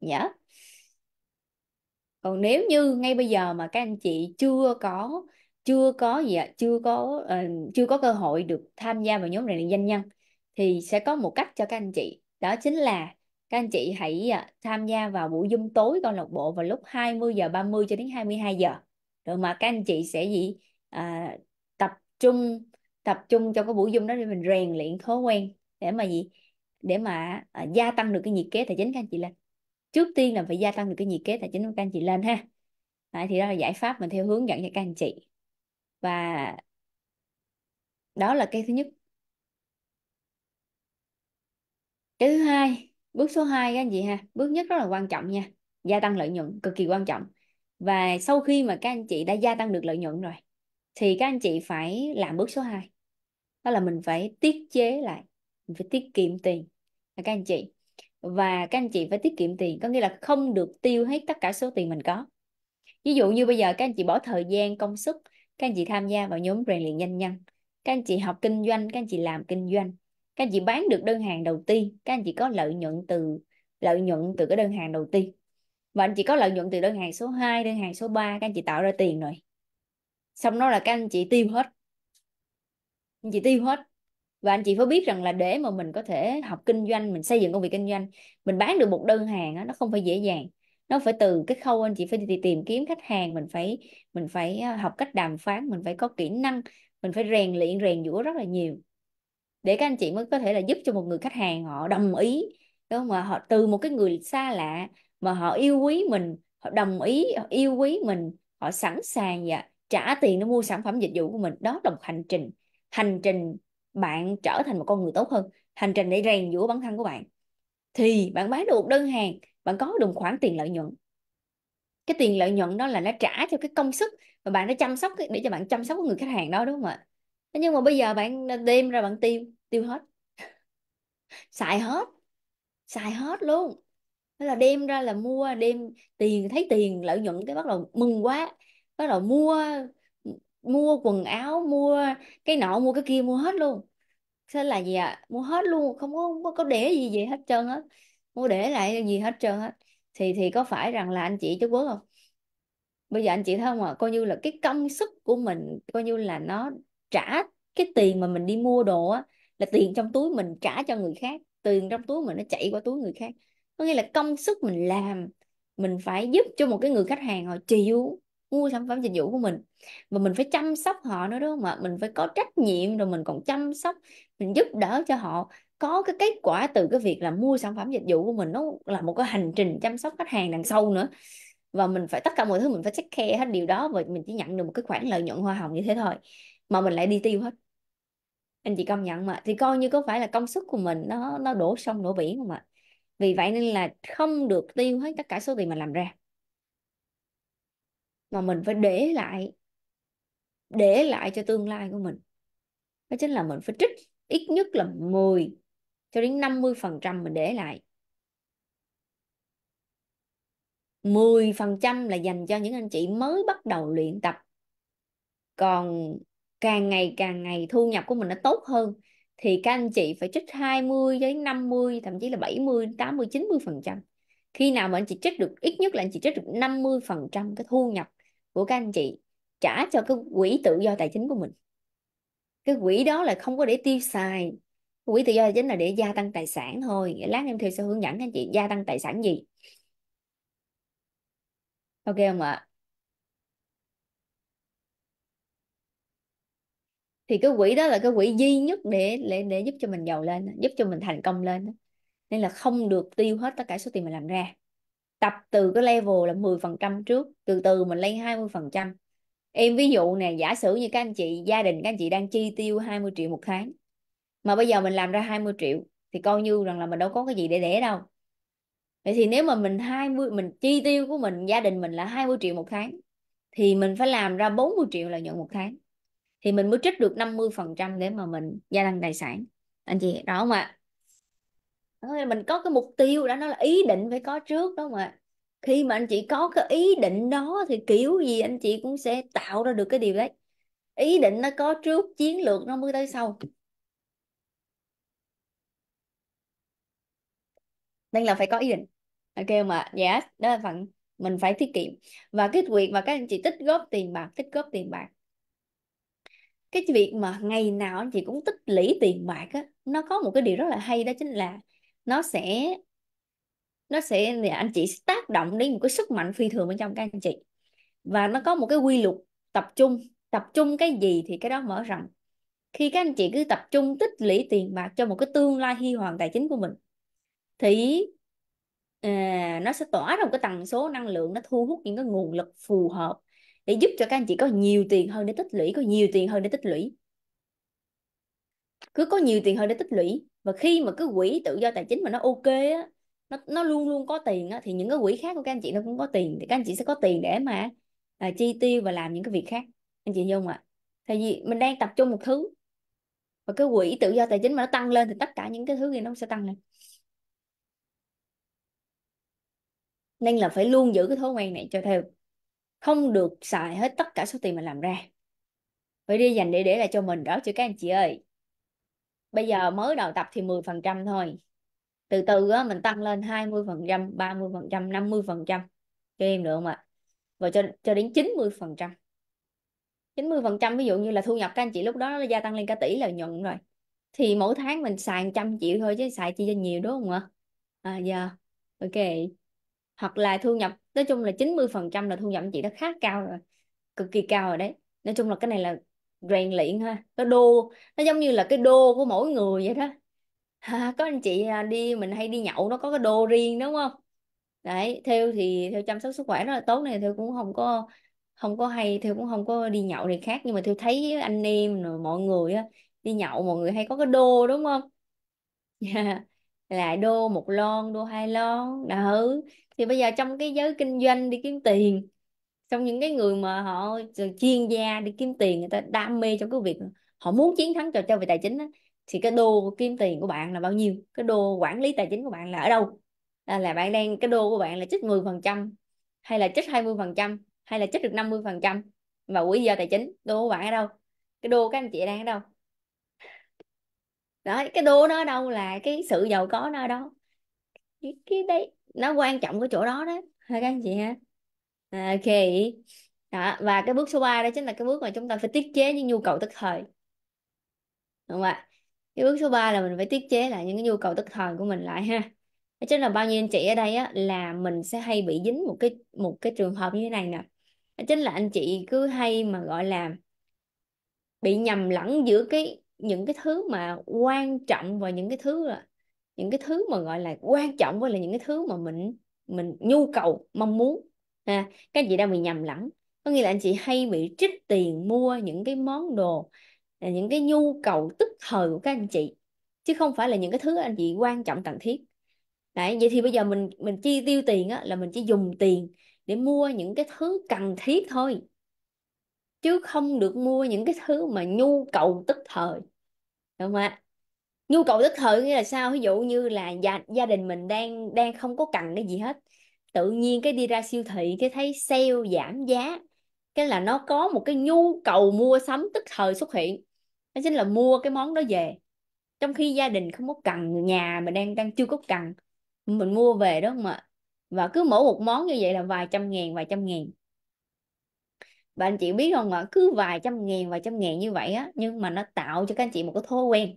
nhớ dạ. còn nếu như ngay bây giờ mà các anh chị chưa có chưa có gì ạ chưa có uh, chưa có cơ hội được tham gia vào nhóm rèn luyện doanh nhân thì sẽ có một cách cho các anh chị đó chính là các anh chị hãy à, tham gia vào buổi Zoom tối câu lạc bộ vào lúc 20 giờ 30 cho đến 22 giờ rồi mà các anh chị sẽ gì à, tập trung tập trung cho cái buổi Zoom đó để mình rèn luyện thói quen để mà gì để mà à, gia tăng được cái nhiệt kế tài chính các anh chị lên trước tiên là phải gia tăng được cái nhiệt kế tài chính của các anh chị lên ha à, thì đó là giải pháp mình theo hướng dẫn cho các anh chị và đó là cái thứ nhất cái thứ hai bước số 2 các anh chị ha bước nhất rất là quan trọng nha gia tăng lợi nhuận cực kỳ quan trọng và sau khi mà các anh chị đã gia tăng được lợi nhuận rồi thì các anh chị phải làm bước số 2 đó là mình phải tiết chế lại mình phải tiết kiệm tiền à, các anh chị và các anh chị phải tiết kiệm tiền có nghĩa là không được tiêu hết tất cả số tiền mình có ví dụ như bây giờ các anh chị bỏ thời gian công sức các anh chị tham gia vào nhóm rèn luyện nhanh nhân các anh chị học kinh doanh các anh chị làm kinh doanh các anh chị bán được đơn hàng đầu tiên các anh chị có lợi nhuận từ lợi nhuận từ cái đơn hàng đầu tiên và anh chị có lợi nhuận từ đơn hàng số 2, đơn hàng số 3 các anh chị tạo ra tiền rồi xong đó là các anh chị tiêu hết anh chị tiêu hết và anh chị phải biết rằng là để mà mình có thể học kinh doanh mình xây dựng công việc kinh doanh mình bán được một đơn hàng đó, nó không phải dễ dàng nó phải từ cái khâu anh chị phải tìm kiếm khách hàng mình phải mình phải à, học cách đàm phán mình phải có kỹ năng mình phải rèn luyện rèn giũa rất là nhiều để các anh chị mới có thể là giúp cho một người khách hàng họ đồng ý đúng không ạ họ từ một cái người xa lạ mà họ yêu quý mình họ đồng ý họ yêu quý mình họ sẵn sàng dạ, trả tiền để mua sản phẩm dịch vụ của mình đó là một hành trình hành trình bạn trở thành một con người tốt hơn hành trình để rèn giũa bản thân của bạn thì bạn bán được một đơn hàng bạn có được khoản tiền lợi nhuận cái tiền lợi nhuận đó là nó trả cho cái công sức mà bạn đã chăm sóc để cho bạn chăm sóc người khách hàng đó đúng không ạ nhưng mà bây giờ bạn đem ra bạn tiêu tiêu hết xài hết xài hết luôn thế là đem ra là mua đem tiền thấy tiền lợi nhuận cái bắt đầu mừng quá bắt đầu mua mua quần áo mua cái nọ mua cái kia mua hết luôn thế là gì ạ à? mua hết luôn không có, không có để gì gì hết trơn hết mua để lại gì hết trơn hết thì thì có phải rằng là anh chị Trung Quốc không bây giờ anh chị thấy không ạ à? coi như là cái công sức của mình coi như là nó trả cái tiền mà mình đi mua đồ á là tiền trong túi mình trả cho người khác tiền trong túi mình nó chạy qua túi người khác có nghĩa là công sức mình làm mình phải giúp cho một cái người khách hàng họ chịu mua sản phẩm dịch vụ của mình và mình phải chăm sóc họ nữa đó mà mình phải có trách nhiệm rồi mình còn chăm sóc mình giúp đỡ cho họ có cái kết quả từ cái việc là mua sản phẩm dịch vụ của mình nó là một cái hành trình chăm sóc khách hàng đằng sau nữa và mình phải tất cả mọi thứ mình phải check care hết điều đó và mình chỉ nhận được một cái khoản lợi nhuận hoa hồng như thế thôi mà mình lại đi tiêu hết anh chị công nhận mà thì coi như có phải là công sức của mình nó nó đổ sông đổ biển không ạ vì vậy nên là không được tiêu hết tất cả số tiền mình làm ra mà mình phải để lại để lại cho tương lai của mình đó chính là mình phải trích ít nhất là 10 cho đến 50 phần trăm mình để lại 10 phần trăm là dành cho những anh chị mới bắt đầu luyện tập còn càng ngày càng ngày thu nhập của mình nó tốt hơn thì các anh chị phải trích 20 đến 50 thậm chí là 70 80 90 phần trăm khi nào mà anh chị trích được ít nhất là anh chị trích được 50 phần trăm cái thu nhập của các anh chị trả cho cái quỹ tự do tài chính của mình cái quỹ đó là không có để tiêu xài quỹ tự do tài chính là để gia tăng tài sản thôi lát em theo sẽ hướng dẫn các anh chị gia tăng tài sản gì ok không ạ thì cái quỹ đó là cái quỹ duy nhất để để để giúp cho mình giàu lên giúp cho mình thành công lên nên là không được tiêu hết tất cả số tiền mình làm ra tập từ cái level là 10% trước từ từ mình lên 20% em ví dụ nè giả sử như các anh chị gia đình các anh chị đang chi tiêu 20 triệu một tháng mà bây giờ mình làm ra 20 triệu thì coi như rằng là mình đâu có cái gì để để đâu vậy thì nếu mà mình 20 mình chi tiêu của mình gia đình mình là 20 triệu một tháng thì mình phải làm ra 40 triệu lợi nhuận một tháng thì mình mới trích được 50% để mà mình gia tăng tài sản anh chị đó không ạ mình có cái mục tiêu đó nó là ý định phải có trước đó không ạ khi mà anh chị có cái ý định đó thì kiểu gì anh chị cũng sẽ tạo ra được cái điều đấy ý định nó có trước chiến lược nó mới tới sau nên là phải có ý định ok mà yes đó là phần mình phải tiết kiệm và cái việc mà các anh chị tích góp tiền bạc tích góp tiền bạc cái việc mà ngày nào anh chị cũng tích lũy tiền bạc á nó có một cái điều rất là hay đó chính là nó sẽ nó sẽ anh chị sẽ tác động đến một cái sức mạnh phi thường bên trong các anh chị và nó có một cái quy luật tập trung tập trung cái gì thì cái đó mở rộng khi các anh chị cứ tập trung tích lũy tiền bạc cho một cái tương lai hy hoàng tài chính của mình thì à, nó sẽ tỏa ra một cái tần số năng lượng nó thu hút những cái nguồn lực phù hợp để giúp cho các anh chị có nhiều tiền hơn để tích lũy có nhiều tiền hơn để tích lũy cứ có nhiều tiền hơn để tích lũy và khi mà cái quỹ tự do tài chính mà nó ok á nó, nó luôn luôn có tiền á thì những cái quỹ khác của các anh chị nó cũng có tiền thì các anh chị sẽ có tiền để mà à, chi tiêu và làm những cái việc khác anh chị hiểu không ạ à? tại vì mình đang tập trung một thứ và cái quỹ tự do tài chính mà nó tăng lên thì tất cả những cái thứ gì nó sẽ tăng lên nên là phải luôn giữ cái thói quen này cho theo không được xài hết tất cả số tiền mình làm ra phải đi dành để để lại cho mình đó chứ các anh chị ơi bây giờ mới đầu tập thì 10% thôi từ từ á, mình tăng lên 20%, 30%, 50% cho em được không ạ? Và cho cho đến 90%. 90% ví dụ như là thu nhập các anh chị lúc đó nó gia tăng lên cả tỷ lợi nhuận rồi. Thì mỗi tháng mình xài trăm triệu thôi chứ xài chi cho nhiều đúng không ạ? À giờ, dạ. Yeah. Ok hoặc là thu nhập nói chung là 90 phần trăm là thu nhập chị đã khá cao rồi cực kỳ cao rồi đấy nói chung là cái này là rèn luyện ha nó đô nó giống như là cái đô của mỗi người vậy đó ha, có anh chị à, đi mình hay đi nhậu nó có cái đô riêng đúng không đấy theo thì theo chăm sóc sức khỏe rất là tốt này theo cũng không có không có hay theo cũng không có đi nhậu này khác nhưng mà theo thấy anh em rồi mọi người á đi nhậu mọi người hay có cái đô đúng không yeah. là đô một lon đô hai lon đó thì bây giờ trong cái giới kinh doanh đi kiếm tiền trong những cái người mà họ chuyên gia đi kiếm tiền người ta đam mê trong cái việc họ muốn chiến thắng trò chơi về tài chính đó, thì cái đô kiếm tiền của bạn là bao nhiêu cái đô quản lý tài chính của bạn là ở đâu là, là bạn đang cái đô của bạn là chích 10 phần trăm hay là chích 20 phần trăm hay là chích được 50 phần trăm và quỹ do tài chính đô của bạn ở đâu cái đô các anh chị đang ở đâu đó cái đô nó ở đâu là cái sự giàu có nó ở đâu cái, cái đấy nó quan trọng cái chỗ đó đó ha các anh chị ha à, ok đó. và cái bước số 3 đó chính là cái bước mà chúng ta phải tiết chế những nhu cầu tức thời đúng không ạ cái bước số 3 là mình phải tiết chế lại những cái nhu cầu tức thời của mình lại ha đó chính là bao nhiêu anh chị ở đây á là mình sẽ hay bị dính một cái một cái trường hợp như thế này nè đó chính là anh chị cứ hay mà gọi là bị nhầm lẫn giữa cái những cái thứ mà quan trọng và những cái thứ là những cái thứ mà gọi là quan trọng với là những cái thứ mà mình mình nhu cầu mong muốn ha các chị đang bị nhầm lẫn có nghĩa là anh chị hay bị trích tiền mua những cái món đồ à, những cái nhu cầu tức thời của các anh chị chứ không phải là những cái thứ anh chị quan trọng cần thiết đấy vậy thì bây giờ mình mình chi tiêu tiền á, là mình chỉ dùng tiền để mua những cái thứ cần thiết thôi chứ không được mua những cái thứ mà nhu cầu tức thời đúng không ạ nhu cầu tức thời nghĩa là sao ví dụ như là gia, gia đình mình đang đang không có cần cái gì hết tự nhiên cái đi ra siêu thị cái thấy sale giảm giá cái là nó có một cái nhu cầu mua sắm tức thời xuất hiện nó chính là mua cái món đó về trong khi gia đình không có cần nhà mà đang đang chưa có cần mình mua về đó mà và cứ mỗi một món như vậy là vài trăm ngàn vài trăm ngàn và anh chị biết không ạ cứ vài trăm ngàn vài trăm ngàn như vậy á nhưng mà nó tạo cho các anh chị một cái thói quen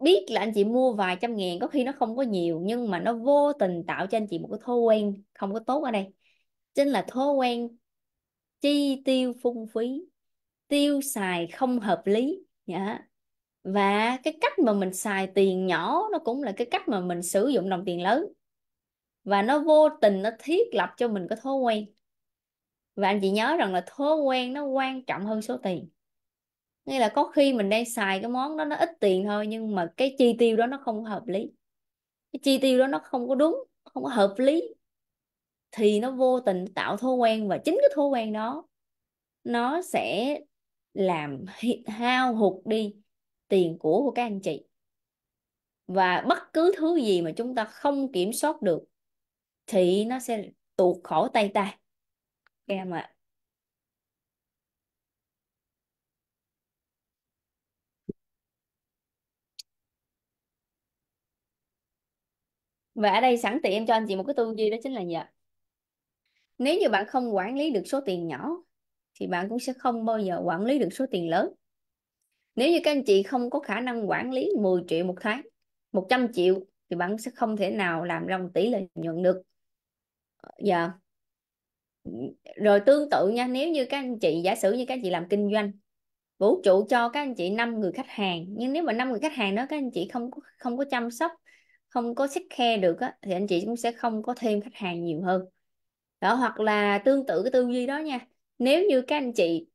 biết là anh chị mua vài trăm ngàn có khi nó không có nhiều nhưng mà nó vô tình tạo cho anh chị một cái thói quen không có tốt ở đây chính là thói quen chi tiêu phung phí tiêu xài không hợp lý yeah. và cái cách mà mình xài tiền nhỏ nó cũng là cái cách mà mình sử dụng đồng tiền lớn và nó vô tình nó thiết lập cho mình cái thói quen và anh chị nhớ rằng là thói quen nó quan trọng hơn số tiền nghĩa là có khi mình đang xài cái món đó nó ít tiền thôi nhưng mà cái chi tiêu đó nó không hợp lý cái chi tiêu đó nó không có đúng không có hợp lý thì nó vô tình tạo thói quen và chính cái thói quen đó nó sẽ làm hao hụt đi tiền của của các anh chị và bất cứ thứ gì mà chúng ta không kiểm soát được thì nó sẽ tuột khỏi tay ta các em ạ Và ở đây sẵn tiện em cho anh chị một cái tư duy đó chính là gì ạ? Nếu như bạn không quản lý được số tiền nhỏ thì bạn cũng sẽ không bao giờ quản lý được số tiền lớn. Nếu như các anh chị không có khả năng quản lý 10 triệu một tháng, 100 triệu thì bạn sẽ không thể nào làm ra một tỷ lợi nhuận được. Dạ. Yeah. Rồi tương tự nha, nếu như các anh chị giả sử như các anh chị làm kinh doanh, vũ trụ cho các anh chị 5 người khách hàng, nhưng nếu mà 5 người khách hàng đó các anh chị không không có chăm sóc không có sức khe được á, thì anh chị cũng sẽ không có thêm khách hàng nhiều hơn đó hoặc là tương tự cái tư duy đó nha nếu như các anh chị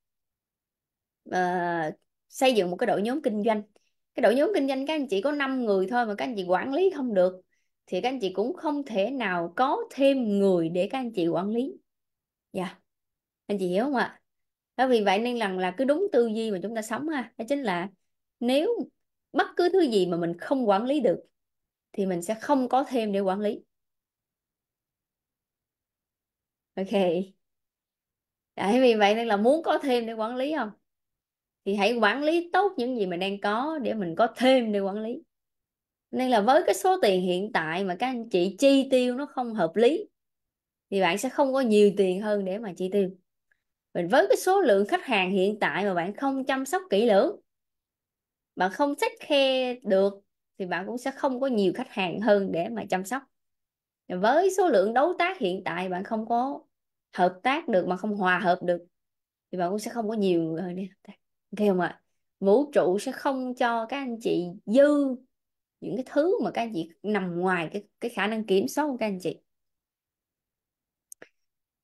uh, xây dựng một cái đội nhóm kinh doanh cái đội nhóm kinh doanh các anh chị có 5 người thôi mà các anh chị quản lý không được thì các anh chị cũng không thể nào có thêm người để các anh chị quản lý dạ yeah. anh chị hiểu không ạ đó vì vậy nên rằng là, là cứ đúng tư duy mà chúng ta sống ha đó chính là nếu bất cứ thứ gì mà mình không quản lý được thì mình sẽ không có thêm để quản lý ok đấy vì vậy nên là muốn có thêm để quản lý không thì hãy quản lý tốt những gì mình đang có để mình có thêm để quản lý nên là với cái số tiền hiện tại mà các anh chị chi tiêu nó không hợp lý thì bạn sẽ không có nhiều tiền hơn để mà chi tiêu mình với cái số lượng khách hàng hiện tại mà bạn không chăm sóc kỹ lưỡng bạn không sách khe được thì bạn cũng sẽ không có nhiều khách hàng hơn để mà chăm sóc với số lượng đối tác hiện tại bạn không có hợp tác được mà không hòa hợp được thì bạn cũng sẽ không có nhiều người hơn để hợp tác ok không ạ vũ trụ sẽ không cho các anh chị dư những cái thứ mà các anh chị nằm ngoài cái cái khả năng kiểm soát của các anh chị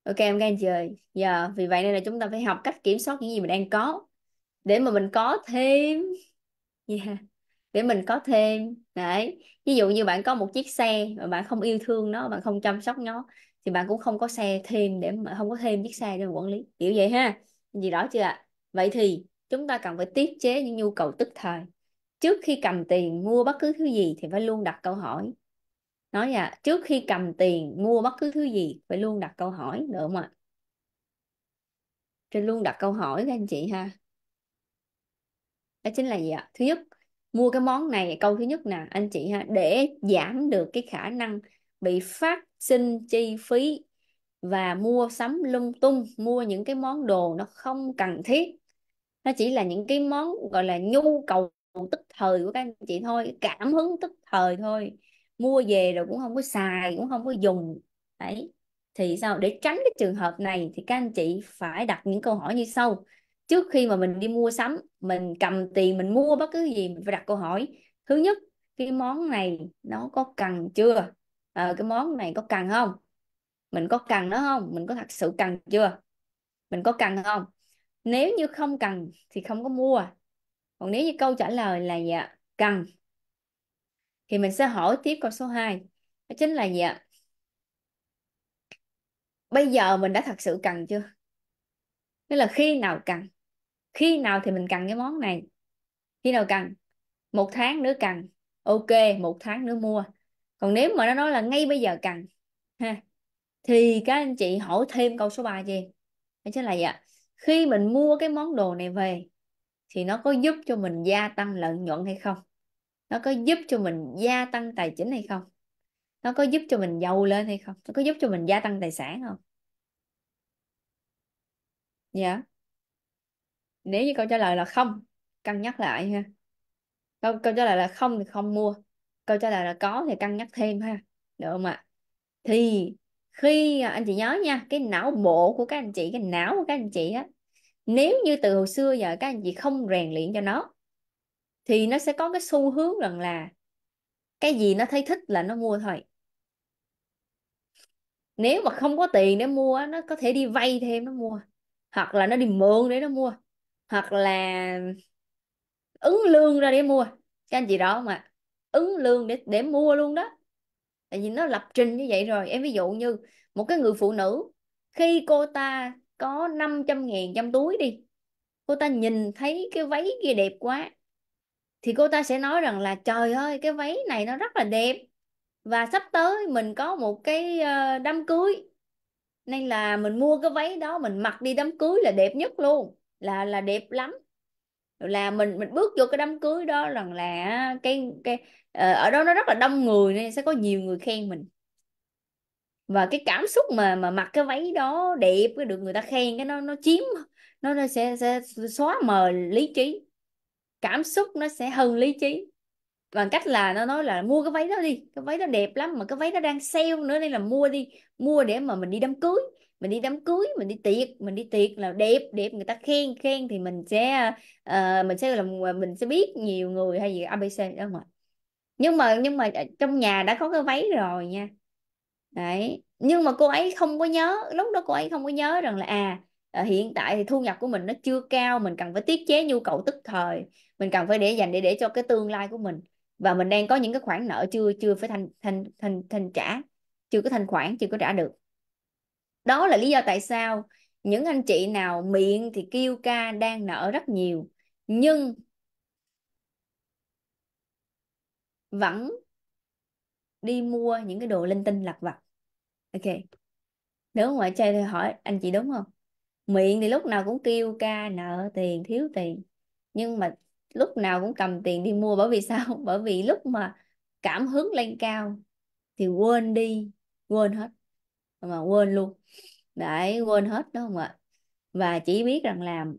ok em các anh chị ơi giờ yeah. vì vậy nên là chúng ta phải học cách kiểm soát những gì mình đang có để mà mình có thêm yeah để mình có thêm đấy ví dụ như bạn có một chiếc xe mà bạn không yêu thương nó bạn không chăm sóc nó thì bạn cũng không có xe thêm để mà không có thêm chiếc xe để mà quản lý kiểu vậy ha gì đó chưa ạ vậy thì chúng ta cần phải tiết chế những nhu cầu tức thời trước khi cầm tiền mua bất cứ thứ gì thì phải luôn đặt câu hỏi nói là trước khi cầm tiền mua bất cứ thứ gì phải luôn đặt câu hỏi được không ạ trên luôn đặt câu hỏi các anh chị ha đó chính là gì ạ thứ nhất mua cái món này câu thứ nhất nè anh chị ha để giảm được cái khả năng bị phát sinh chi phí và mua sắm lung tung mua những cái món đồ nó không cần thiết nó chỉ là những cái món gọi là nhu cầu tức thời của các anh chị thôi cảm hứng tức thời thôi mua về rồi cũng không có xài cũng không có dùng đấy thì sao để tránh cái trường hợp này thì các anh chị phải đặt những câu hỏi như sau trước khi mà mình đi mua sắm mình cầm tiền mình mua bất cứ gì mình phải đặt câu hỏi thứ nhất cái món này nó có cần chưa à, cái món này có cần không mình có cần nó không mình có thật sự cần chưa mình có cần không nếu như không cần thì không có mua còn nếu như câu trả lời là dạ cần thì mình sẽ hỏi tiếp câu số 2 đó chính là dạ bây giờ mình đã thật sự cần chưa nghĩa là khi nào cần khi nào thì mình cần cái món này khi nào cần một tháng nữa cần ok một tháng nữa mua còn nếu mà nó nói là ngay bây giờ cần ha thì các anh chị hỏi thêm câu số 3 chị đó chính là vậy khi mình mua cái món đồ này về thì nó có giúp cho mình gia tăng lợi nhuận hay không nó có giúp cho mình gia tăng tài chính hay không nó có giúp cho mình giàu lên hay không nó có giúp cho mình gia tăng tài sản không dạ yeah nếu như câu trả lời là không cân nhắc lại ha câu, câu trả lời là không thì không mua câu trả lời là có thì cân nhắc thêm ha được không ạ thì khi à, anh chị nhớ nha cái não bộ của các anh chị cái não của các anh chị á nếu như từ hồi xưa giờ các anh chị không rèn luyện cho nó thì nó sẽ có cái xu hướng rằng là cái gì nó thấy thích là nó mua thôi nếu mà không có tiền để mua nó có thể đi vay thêm nó mua hoặc là nó đi mượn để nó mua hoặc là ứng lương ra để mua các anh chị đó mà ứng lương để để mua luôn đó tại vì nó lập trình như vậy rồi em ví dụ như một cái người phụ nữ khi cô ta có 500 ngàn trong túi đi cô ta nhìn thấy cái váy kia đẹp quá thì cô ta sẽ nói rằng là trời ơi cái váy này nó rất là đẹp và sắp tới mình có một cái ờ, đám cưới nên là mình mua cái váy đó mình mặc đi đám cưới là đẹp nhất luôn là là đẹp lắm là mình mình bước vô cái đám cưới đó rằng là cái cái ờ, ở đó nó rất là đông người nên sẽ có nhiều người khen mình và cái cảm xúc mà mà mặc cái váy đó đẹp cái được người ta khen cái nó nó chiếm nó nó sẽ sẽ xóa mờ lý trí cảm xúc nó sẽ hơn lý trí bằng cách là nó nói là mua cái váy đó đi cái váy đó đẹp lắm mà cái váy đó đang sale nữa nên là mua đi mua để mà mình đi đám cưới mình đi đám cưới mình đi tiệc mình đi tiệc là đẹp đẹp người ta khen khen thì mình sẽ uh, mình sẽ làm ờ, mình sẽ biết nhiều người hay gì abc đó mà nhưng mà nhưng mà ờ, trong nhà đã có cái váy rồi nha đấy nhưng mà cô ấy không có nhớ lúc đó cô ấy không có nhớ rằng là à hiện tại thì thu nhập của mình nó chưa cao mình cần phải tiết chế nhu cầu tức thời mình cần phải để dành để để cho cái tương lai của mình và mình đang có những cái khoản nợ chưa chưa phải thanh thanh thanh thanh trả chưa có thanh khoản chưa có trả được đó là lý do tại sao những anh chị nào miệng thì kêu ca đang nợ rất nhiều nhưng vẫn đi mua những cái đồ linh tinh lặt vặt ok nếu ngoài ạ chơi thì hỏi anh chị đúng không miệng thì lúc nào cũng kêu ca nợ tiền thiếu tiền nhưng mà lúc nào cũng cầm tiền đi mua bởi vì sao bởi vì lúc mà cảm hứng lên cao thì quên đi quên hết mà quên luôn đấy quên hết đúng không ạ và chỉ biết rằng làm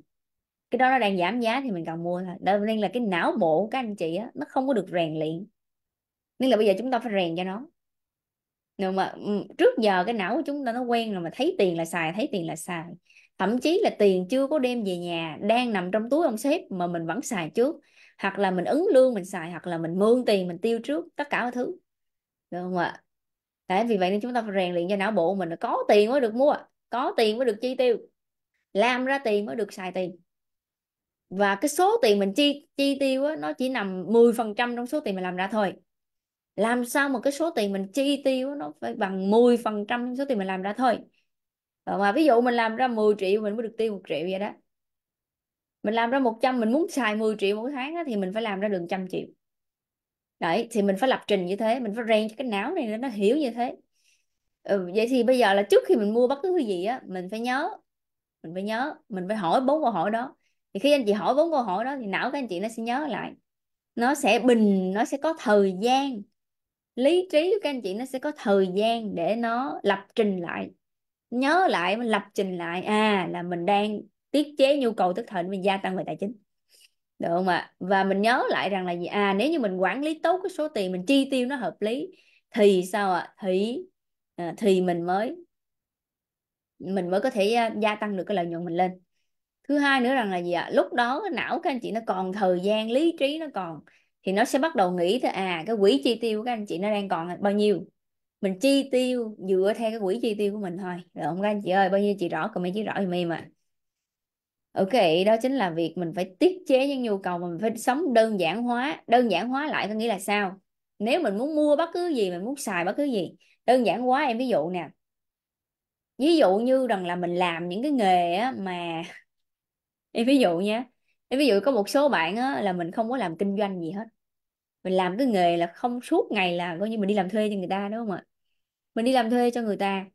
cái đó nó đang giảm giá thì mình cần mua thôi đó nên là cái não bộ của các anh chị á nó không có được rèn luyện nên là bây giờ chúng ta phải rèn cho nó nhưng mà ừ, trước giờ cái não của chúng ta nó quen rồi mà thấy tiền là xài thấy tiền là xài thậm chí là tiền chưa có đem về nhà đang nằm trong túi ông sếp mà mình vẫn xài trước hoặc là mình ứng lương mình xài hoặc là mình mượn tiền mình tiêu trước tất cả mọi thứ đúng không ạ đấy vì vậy nên chúng ta phải rèn luyện cho não bộ mình là có tiền mới được mua có tiền mới được chi tiêu làm ra tiền mới được xài tiền và cái số tiền mình chi chi tiêu á, nó chỉ nằm 10% trong số tiền mình làm ra thôi làm sao mà cái số tiền mình chi tiêu á, nó phải bằng 10% trong số tiền mình làm ra thôi và ờ, mà ví dụ mình làm ra 10 triệu mình mới được tiêu 1 triệu vậy đó mình làm ra 100 mình muốn xài 10 triệu mỗi tháng á, thì mình phải làm ra được 100 triệu đấy thì mình phải lập trình như thế mình phải rèn cho cái não này nó hiểu như thế ừ, vậy thì bây giờ là trước khi mình mua bất cứ thứ gì á mình phải nhớ mình phải nhớ mình phải hỏi bốn câu hỏi đó thì khi anh chị hỏi bốn câu hỏi đó thì não các anh chị nó sẽ nhớ lại nó sẽ bình nó sẽ có thời gian lý trí của các anh chị nó sẽ có thời gian để nó lập trình lại nhớ lại mình lập trình lại à là mình đang tiết chế nhu cầu tức thời mình gia tăng về tài chính được không ạ và mình nhớ lại rằng là gì à nếu như mình quản lý tốt cái số tiền mình chi tiêu nó hợp lý thì sao ạ thì à, thì mình mới mình mới có thể à, gia tăng được cái lợi nhuận mình lên thứ hai nữa rằng là gì ạ lúc đó cái não các anh chị nó còn thời gian lý trí nó còn thì nó sẽ bắt đầu nghĩ tới à cái quỹ chi tiêu của các anh chị nó đang còn bao nhiêu mình chi tiêu dựa theo cái quỹ chi tiêu của mình thôi được không các anh chị ơi bao nhiêu chị rõ comment chị rõ thì em ạ ok đó chính là việc mình phải tiết chế những nhu cầu mình phải sống đơn giản hóa đơn giản hóa lại có nghĩa là sao nếu mình muốn mua bất cứ gì mình muốn xài bất cứ gì đơn giản hóa em ví dụ nè ví dụ như rằng là mình làm những cái nghề á mà em ví dụ nha em ví dụ có một số bạn á là mình không có làm kinh doanh gì hết mình làm cái nghề là không suốt ngày là coi như mình đi làm thuê cho người ta đúng không ạ mình đi làm thuê cho người ta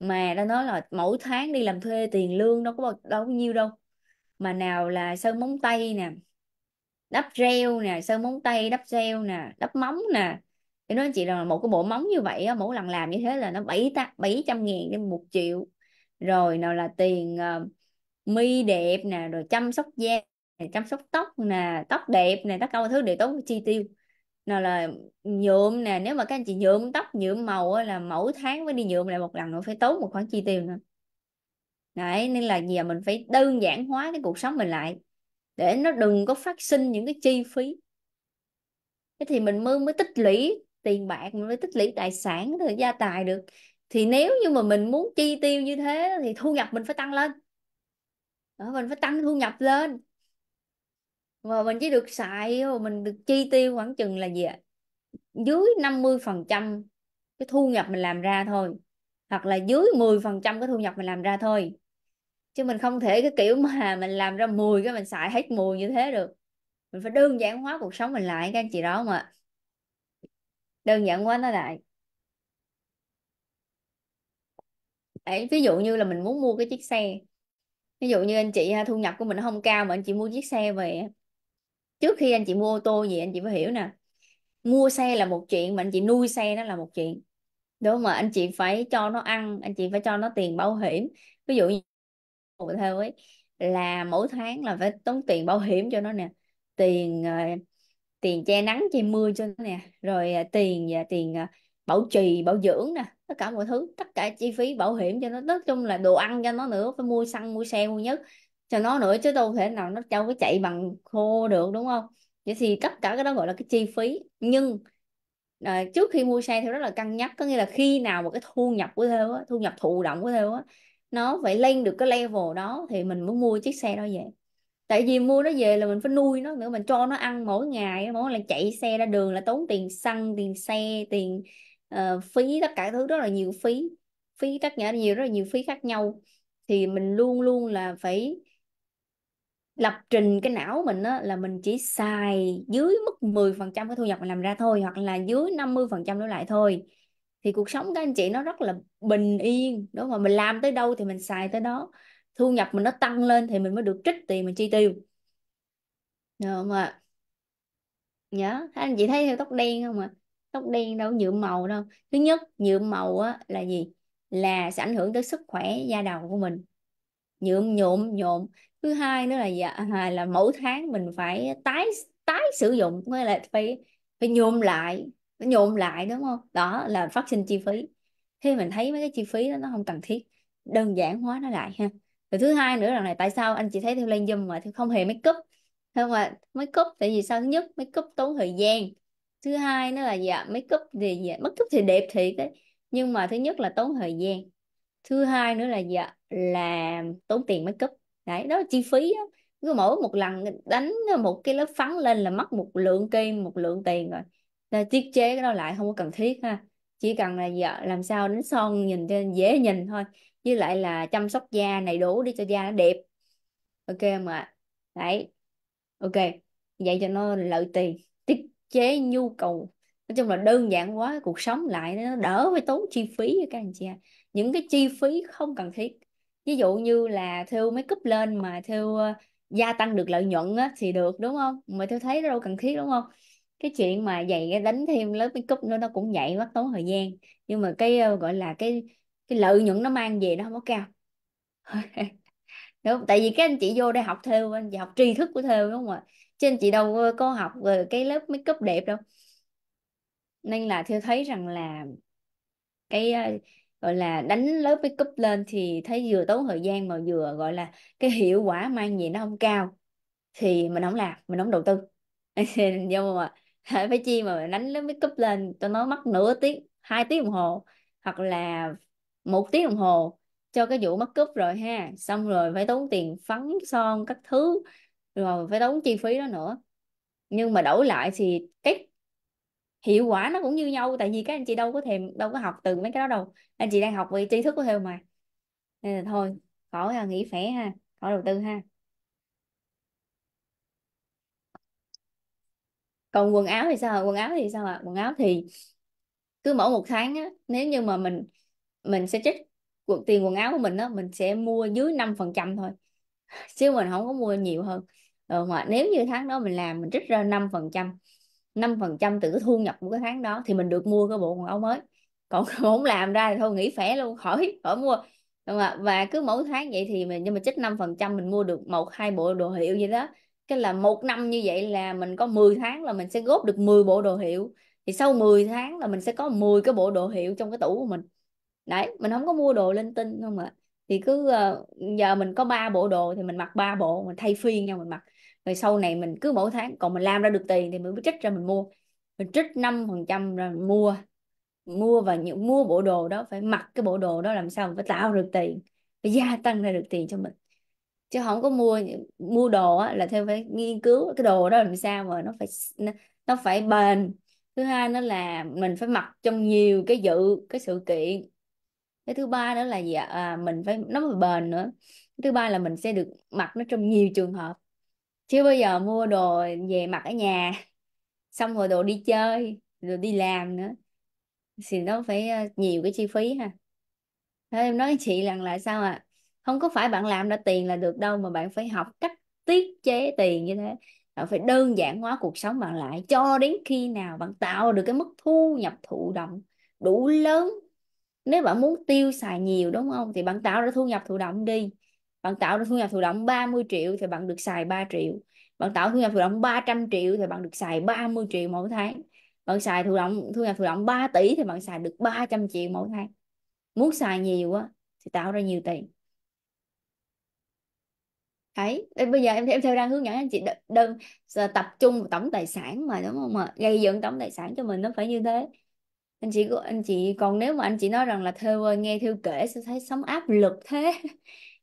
mà đã nói là mỗi tháng đi làm thuê tiền lương đâu có bao, đâu có nhiêu đâu mà nào là sơn móng tay nè đắp gel nè sơn móng tay đắp gel nè đắp móng nè thì nó chị là một cái bộ móng như vậy á, mỗi lần làm như thế là nó bảy bảy trăm ngàn đến một triệu rồi nào là tiền uh, mi đẹp nè rồi chăm sóc da nè, chăm sóc tóc nè tóc đẹp nè tất cả mọi thứ đều tốn chi tiêu nào là nhuộm nè nếu mà các anh chị nhuộm tóc nhuộm màu á, là mỗi tháng mới đi nhuộm lại một lần nữa phải tốn một khoản chi tiêu nữa đấy nên là giờ mình phải đơn giản hóa cái cuộc sống mình lại để nó đừng có phát sinh những cái chi phí thế thì mình mới mới tích lũy tiền bạc mình mới tích lũy tài sản rồi gia tài được thì nếu như mà mình muốn chi tiêu như thế thì thu nhập mình phải tăng lên đó, mình phải tăng thu nhập lên và mình chỉ được xài mình được chi tiêu khoảng chừng là gì ạ dưới 50 phần trăm cái thu nhập mình làm ra thôi hoặc là dưới 10% cái thu nhập mình làm ra thôi chứ mình không thể cái kiểu mà mình làm ra 10 cái mình xài hết 10 như thế được mình phải đơn giản hóa cuộc sống mình lại các anh chị đó mà đơn giản quá nó lại Đấy, ví dụ như là mình muốn mua cái chiếc xe ví dụ như anh chị à, thu nhập của mình nó không cao mà anh chị mua chiếc xe về trước khi anh chị mua ô tô gì anh chị phải hiểu nè mua xe là một chuyện mà anh chị nuôi xe nó là một chuyện đúng mà anh chị phải cho nó ăn anh chị phải cho nó tiền bảo hiểm ví dụ như phụ theo ấy là mỗi tháng là phải tốn tiền bảo hiểm cho nó nè tiền ờ, tiền che nắng che mưa cho nó nè rồi ờ, tiền và ờ, tiền ờ, bảo trì bảo dưỡng nè tất cả mọi thứ tất cả chi phí bảo hiểm cho nó nói chung là đồ ăn cho nó nữa phải mua xăng mua xe mua nhất cho nó nữa chứ đâu thể nào nó đâu cái chạy bằng khô được đúng không vậy thì tất cả cái đó gọi là cái chi phí nhưng à, trước khi mua xe theo rất là cân nhắc có nghĩa là khi nào mà cái thu nhập của theo thu nhập thụ động của theo nó phải lên được cái level đó thì mình mới mua chiếc xe đó về tại vì mua nó về là mình phải nuôi nó nữa mình cho nó ăn mỗi ngày mỗi lần chạy xe ra đường là tốn tiền xăng tiền xe tiền uh, phí tất cả thứ rất là nhiều phí phí tất cả nhiều rất là nhiều phí khác nhau thì mình luôn luôn là phải lập trình cái não mình á, là mình chỉ xài dưới mức 10% cái thu nhập mình làm ra thôi hoặc là dưới 50% nữa lại thôi thì cuộc sống các anh chị nó rất là bình yên đúng không mình làm tới đâu thì mình xài tới đó thu nhập mình nó tăng lên thì mình mới được trích tiền mình chi tiêu đúng không ạ nhớ dạ. Thế anh chị thấy tóc đen không ạ tóc đen đâu nhuộm màu đâu thứ nhất nhuộm màu á, là gì là sẽ ảnh hưởng tới sức khỏe da đầu của mình nhuộm nhuộm nhuộm thứ hai nữa là dạ, à, là mỗi tháng mình phải tái tái sử dụng nghĩa là phải phải nhuộm lại phải nhuộm lại đúng không đó là phát sinh chi phí khi mình thấy mấy cái chi phí đó nó không cần thiết đơn giản hóa nó lại ha rồi thứ hai nữa là này tại sao anh chị thấy theo lên zoom mà thì không hề make up không mà make up tại vì sao thứ nhất make up tốn thời gian thứ hai nữa là dạ make up thì dạ, make up thì đẹp thiệt đấy nhưng mà thứ nhất là tốn thời gian thứ hai nữa là dạ là tốn tiền make up đấy đó là chi phí đó. cứ mỗi một lần đánh một cái lớp phấn lên là mất một lượng kim một lượng tiền rồi là tiết chế cái đó lại không có cần thiết ha chỉ cần là giờ làm sao đánh son nhìn cho dễ nhìn thôi với lại là chăm sóc da này đủ để cho da nó đẹp ok mà đấy ok vậy cho nó lợi tiền tiết chế nhu cầu nói chung là đơn giản quá cuộc sống lại nó đỡ với tốn chi phí các anh chị à. những cái chi phí không cần thiết ví dụ như là thêu mấy cúp lên mà thêu ờ, gia tăng được lợi nhuận á, thì được đúng không mà thêu thấy đâu cần thiết đúng không cái chuyện mà dạy đánh thêm lớp mấy cúp nữa nó cũng dạy mất tốn thời gian nhưng mà cái ờ, gọi là cái cái lợi nhuận nó mang về nó không có cao đúng không? tại vì các anh chị vô đây học thêu anh chị học tri thức của thêu đúng không ạ chứ anh chị đâu có học ờ, cái lớp mấy cúp đẹp đâu nên là thêu thấy rằng là cái gọi là đánh lớp makeup lên thì thấy vừa tốn thời gian mà vừa gọi là cái hiệu quả mang gì nó không cao thì mình không làm mình không đầu tư nhưng mà phải chi mà đánh lớp makeup lên cho nó mất nửa tiếng hai tiếng đồng hồ hoặc là một tiếng đồng hồ cho cái vụ mất cúp rồi ha xong rồi phải tốn tiền phấn son các thứ rồi phải tốn chi phí đó nữa nhưng mà đổi lại thì cái hiệu quả nó cũng như nhau tại vì các anh chị đâu có thèm đâu có học từ mấy cái đó đâu anh chị đang học về tri thức của theo mà nên là thôi khỏi là nghỉ phẻ ha khỏi đầu tư ha còn quần áo thì sao quần áo thì sao ạ quần áo thì cứ mỗi một tháng á nếu như mà mình mình sẽ trích quần tiền quần áo của mình á mình sẽ mua dưới 5% thôi chứ mình không có mua nhiều hơn ừ, ờ, mà nếu như tháng đó mình làm mình trích ra 5% năm phần trăm từ cái thu nhập của cái tháng đó thì mình được mua cái bộ quần áo mới còn không làm ra thì thôi nghỉ phẻ luôn khỏi khỏi mua đúng không? và cứ mỗi tháng vậy thì mình nhưng mà chích năm phần trăm mình mua được một hai bộ đồ hiệu vậy đó cái là một năm như vậy là mình có 10 tháng là mình sẽ góp được 10 bộ đồ hiệu thì sau 10 tháng là mình sẽ có 10 cái bộ đồ hiệu trong cái tủ của mình đấy mình không có mua đồ linh tinh không ạ thì cứ ờ, giờ mình có ba bộ đồ thì mình mặc ba bộ mình thay phiên nhau mình mặc rồi sau này mình cứ mỗi tháng còn mình làm ra được tiền thì mình mới trích ra mình mua mình trích năm phần trăm ra mua mua và những mua bộ đồ đó phải mặc cái bộ đồ đó làm sao mình phải tạo được tiền phải gia tăng ra được tiền cho mình chứ không có mua mua đồ là theo phải nghiên cứu cái đồ đó làm sao mà nó phải nó phải bền thứ hai nó là mình phải mặc trong nhiều cái dự cái sự kiện cái thứ ba đó là gì ạ à, mình phải nó phải bền nữa thứ ba là mình sẽ được mặc nó trong nhiều trường hợp chứ bây giờ mua đồ về mặc ở nhà xong rồi đồ đi chơi rồi đi làm nữa thì nó phải ờ, nhiều cái chi phí ha Thế em nói chị rằng là sao ạ à? không có phải bạn làm ra tiền là được đâu mà bạn phải học cách tiết chế tiền như thế bạn phải đơn giản hóa cuộc sống bạn lại cho đến khi nào bạn tạo được cái mức thu nhập thụ động đủ lớn nếu bạn muốn tiêu xài nhiều đúng không thì bạn tạo ra thu nhập thụ động đi bạn tạo ra thu nhập thụ động 30 triệu thì bạn được xài 3 triệu bạn tạo thu nhập thụ động 300 triệu thì bạn được xài 30 triệu mỗi tháng bạn xài thụ động thu nhập thụ động 3 tỷ thì bạn xài được 300 triệu mỗi tháng muốn xài nhiều á thì tạo ra nhiều tiền thấy bây giờ em em theo đang hướng dẫn anh chị đơn tập trung tổng tài sản mà đúng không ạ gây dựng tổng tài sản cho mình nó phải như thế anh chị anh chị còn nếu mà anh chị nói rằng là theo nghe theo kể sẽ thấy sống áp lực thế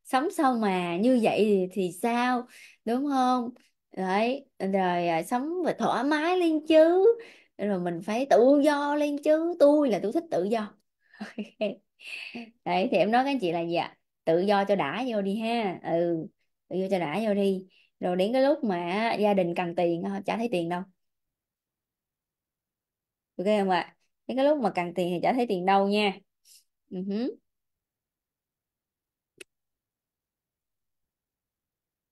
sống sao mà như vậy thì sao đúng không đấy rồi à, sống và thoải mái lên chứ rồi mình phải tự do lên chứ tôi là tôi thích tự do đấy thì em nói các anh chị là gì ạ tự do cho đã vô đi ha ừ tự do cho đã vô đi rồi đến cái lúc mà gia đình cần tiền họ ờ, chả thấy tiền đâu ok không ạ đến cái lúc mà cần tiền thì chả thấy tiền đâu nha uh-huh.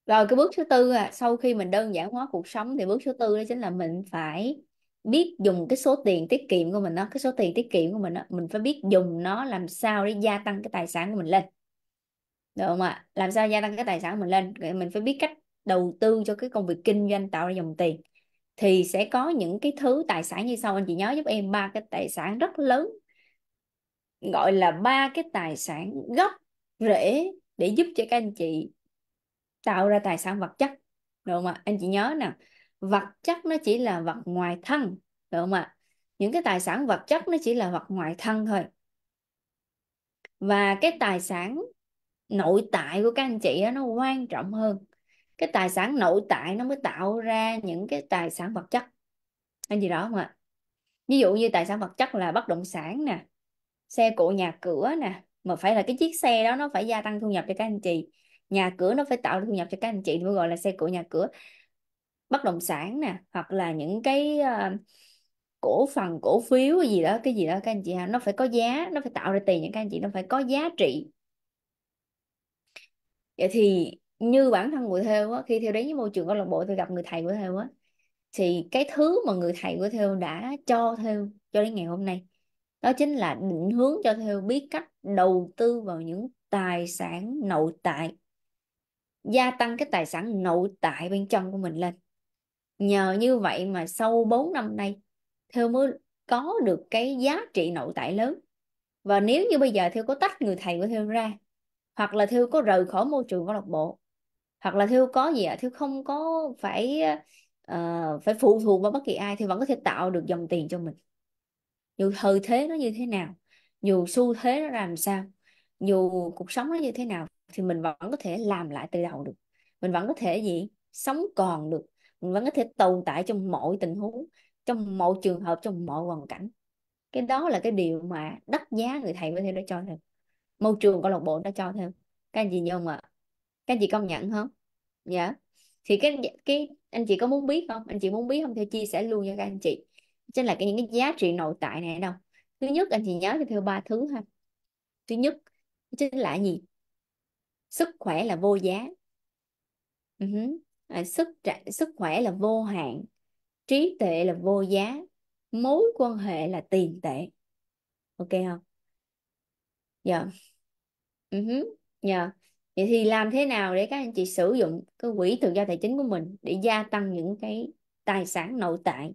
Rồi cái bước thứ tư à, sau khi mình đơn giản hóa cuộc sống thì bước thứ tư đó chính là mình phải biết dùng cái số tiền tiết kiệm của mình đó, cái số tiền tiết kiệm của mình đó, mình phải biết dùng nó làm sao để gia tăng cái tài sản của mình lên. Được không ạ? Làm sao gia tăng cái tài sản của mình lên? Mình phải biết cách đầu tư cho cái công việc kinh doanh tạo ra dòng tiền thì sẽ có những cái thứ tài sản như sau anh chị nhớ giúp em ba cái tài sản rất lớn gọi là ba cái tài sản gốc rễ để giúp cho các anh chị tạo ra tài sản vật chất được không ạ Anh chị nhớ nè vật chất nó chỉ là vật ngoài thân được không ạ những cái tài sản vật chất nó chỉ là vật ngoài thân thôi và cái tài sản nội tại của các anh chị đó, nó quan trọng hơn cái tài sản nội tại nó mới tạo ra những cái tài sản vật chất anh chị đó không ạ ví dụ như tài sản vật chất là bất động sản nè xe cộ nhà cửa nè mà phải là cái chiếc xe đó nó phải gia tăng thu nhập cho các anh chị nhà cửa nó phải tạo thu nhập cho các anh chị mới gọi là xe cửa nhà cửa bất động sản nè hoặc là những cái ờ, cổ phần cổ phiếu gì đó cái gì đó các anh chị ha nó phải có giá nó phải tạo ra tiền các anh chị nó phải có giá trị vậy thì như bản thân của theo á khi theo đến với môi trường câu lạc bộ tôi gặp người thầy của theo á thì cái thứ mà người thầy của theo đã cho theo cho đến ngày hôm nay đó chính là định hướng cho theo biết cách đầu tư vào những tài sản nội tại gia tăng cái tài sản nội tại bên trong của mình lên nhờ như vậy mà sau 4 năm nay theo mới có được cái giá trị nội tại lớn và nếu như bây giờ theo có tách người thầy của theo ra hoặc là theo có rời khỏi môi trường câu lạc bộ hoặc là theo có gì ạ theo không có phải uh, phải phụ thuộc vào bất kỳ ai thì vẫn có thể tạo được dòng tiền cho mình dù thời thế nó như thế nào dù xu thế nó làm sao dù cuộc sống nó như thế nào thì mình vẫn có thể làm lại từ đầu được mình vẫn có thể gì sống còn được mình vẫn có thể tồn tại trong mọi tình huống trong mọi trường hợp trong mọi hoàn cảnh cái đó là cái điều mà đắt giá người thầy có thể đã cho thêm môi trường câu lạc bộ đã cho thêm các anh chị nhớ không ạ các anh chị công nhận không dạ yeah. thì cái cái anh chị có muốn biết không anh chị muốn biết không theo chia sẻ luôn cho các anh chị chính là cái những cái giá trị nội tại này đâu thứ nhất anh chị nhớ cho theo ba thứ ha thứ nhất chính là gì sức khỏe là vô giá uh-huh. à, sức sức khỏe là vô hạn trí tuệ là vô giá mối quan hệ là tiền tệ ok không dạ yeah. uh-huh. yeah. vậy thì làm thế nào để các anh chị sử dụng cái quỹ tự do tài chính của mình để gia tăng những cái tài sản nội tại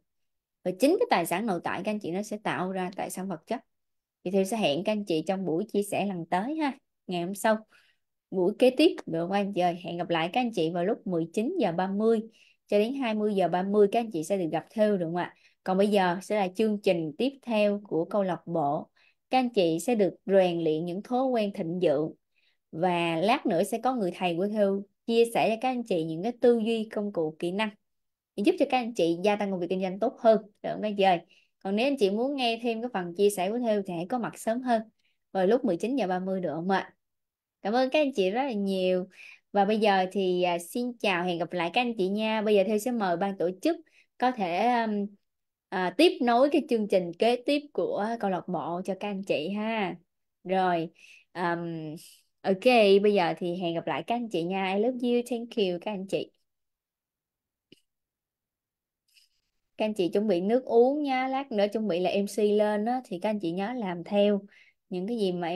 và chính cái tài sản nội tại các anh chị nó sẽ tạo ra tài sản vật chất thì tôi sẽ hẹn các anh chị trong buổi chia sẻ lần tới ha ngày hôm sau buổi kế tiếp được không anh trời hẹn gặp lại các anh chị vào lúc 19 giờ 30 cho đến 20 giờ 30 các anh chị sẽ được gặp theo được không ạ còn bây giờ sẽ là chương trình tiếp theo của câu lạc bộ các anh chị sẽ được rèn luyện những thói quen thịnh vượng và lát nữa sẽ có người thầy của theo chia sẻ cho các anh chị những cái tư duy công cụ kỹ năng để giúp cho các anh chị gia tăng công việc kinh doanh tốt hơn được không các anh chị ơi còn nếu anh chị muốn nghe thêm cái phần chia sẻ của theo thì hãy có mặt sớm hơn vào lúc 19 giờ 30 được không ạ Cảm ơn các anh chị rất là nhiều. Và bây giờ thì à, xin chào, hẹn gặp lại các anh chị nha. Bây giờ Theo sẽ mời ban tổ chức có thể um, à, tiếp nối cái chương trình kế tiếp của câu lạc bộ cho các anh chị ha. Rồi, um, ok, bây giờ thì hẹn gặp lại các anh chị nha. I love you, thank you các anh chị. Các anh chị chuẩn bị nước uống nha, lát nữa chuẩn bị là MC lên đó, thì các anh chị nhớ làm theo những cái gì mà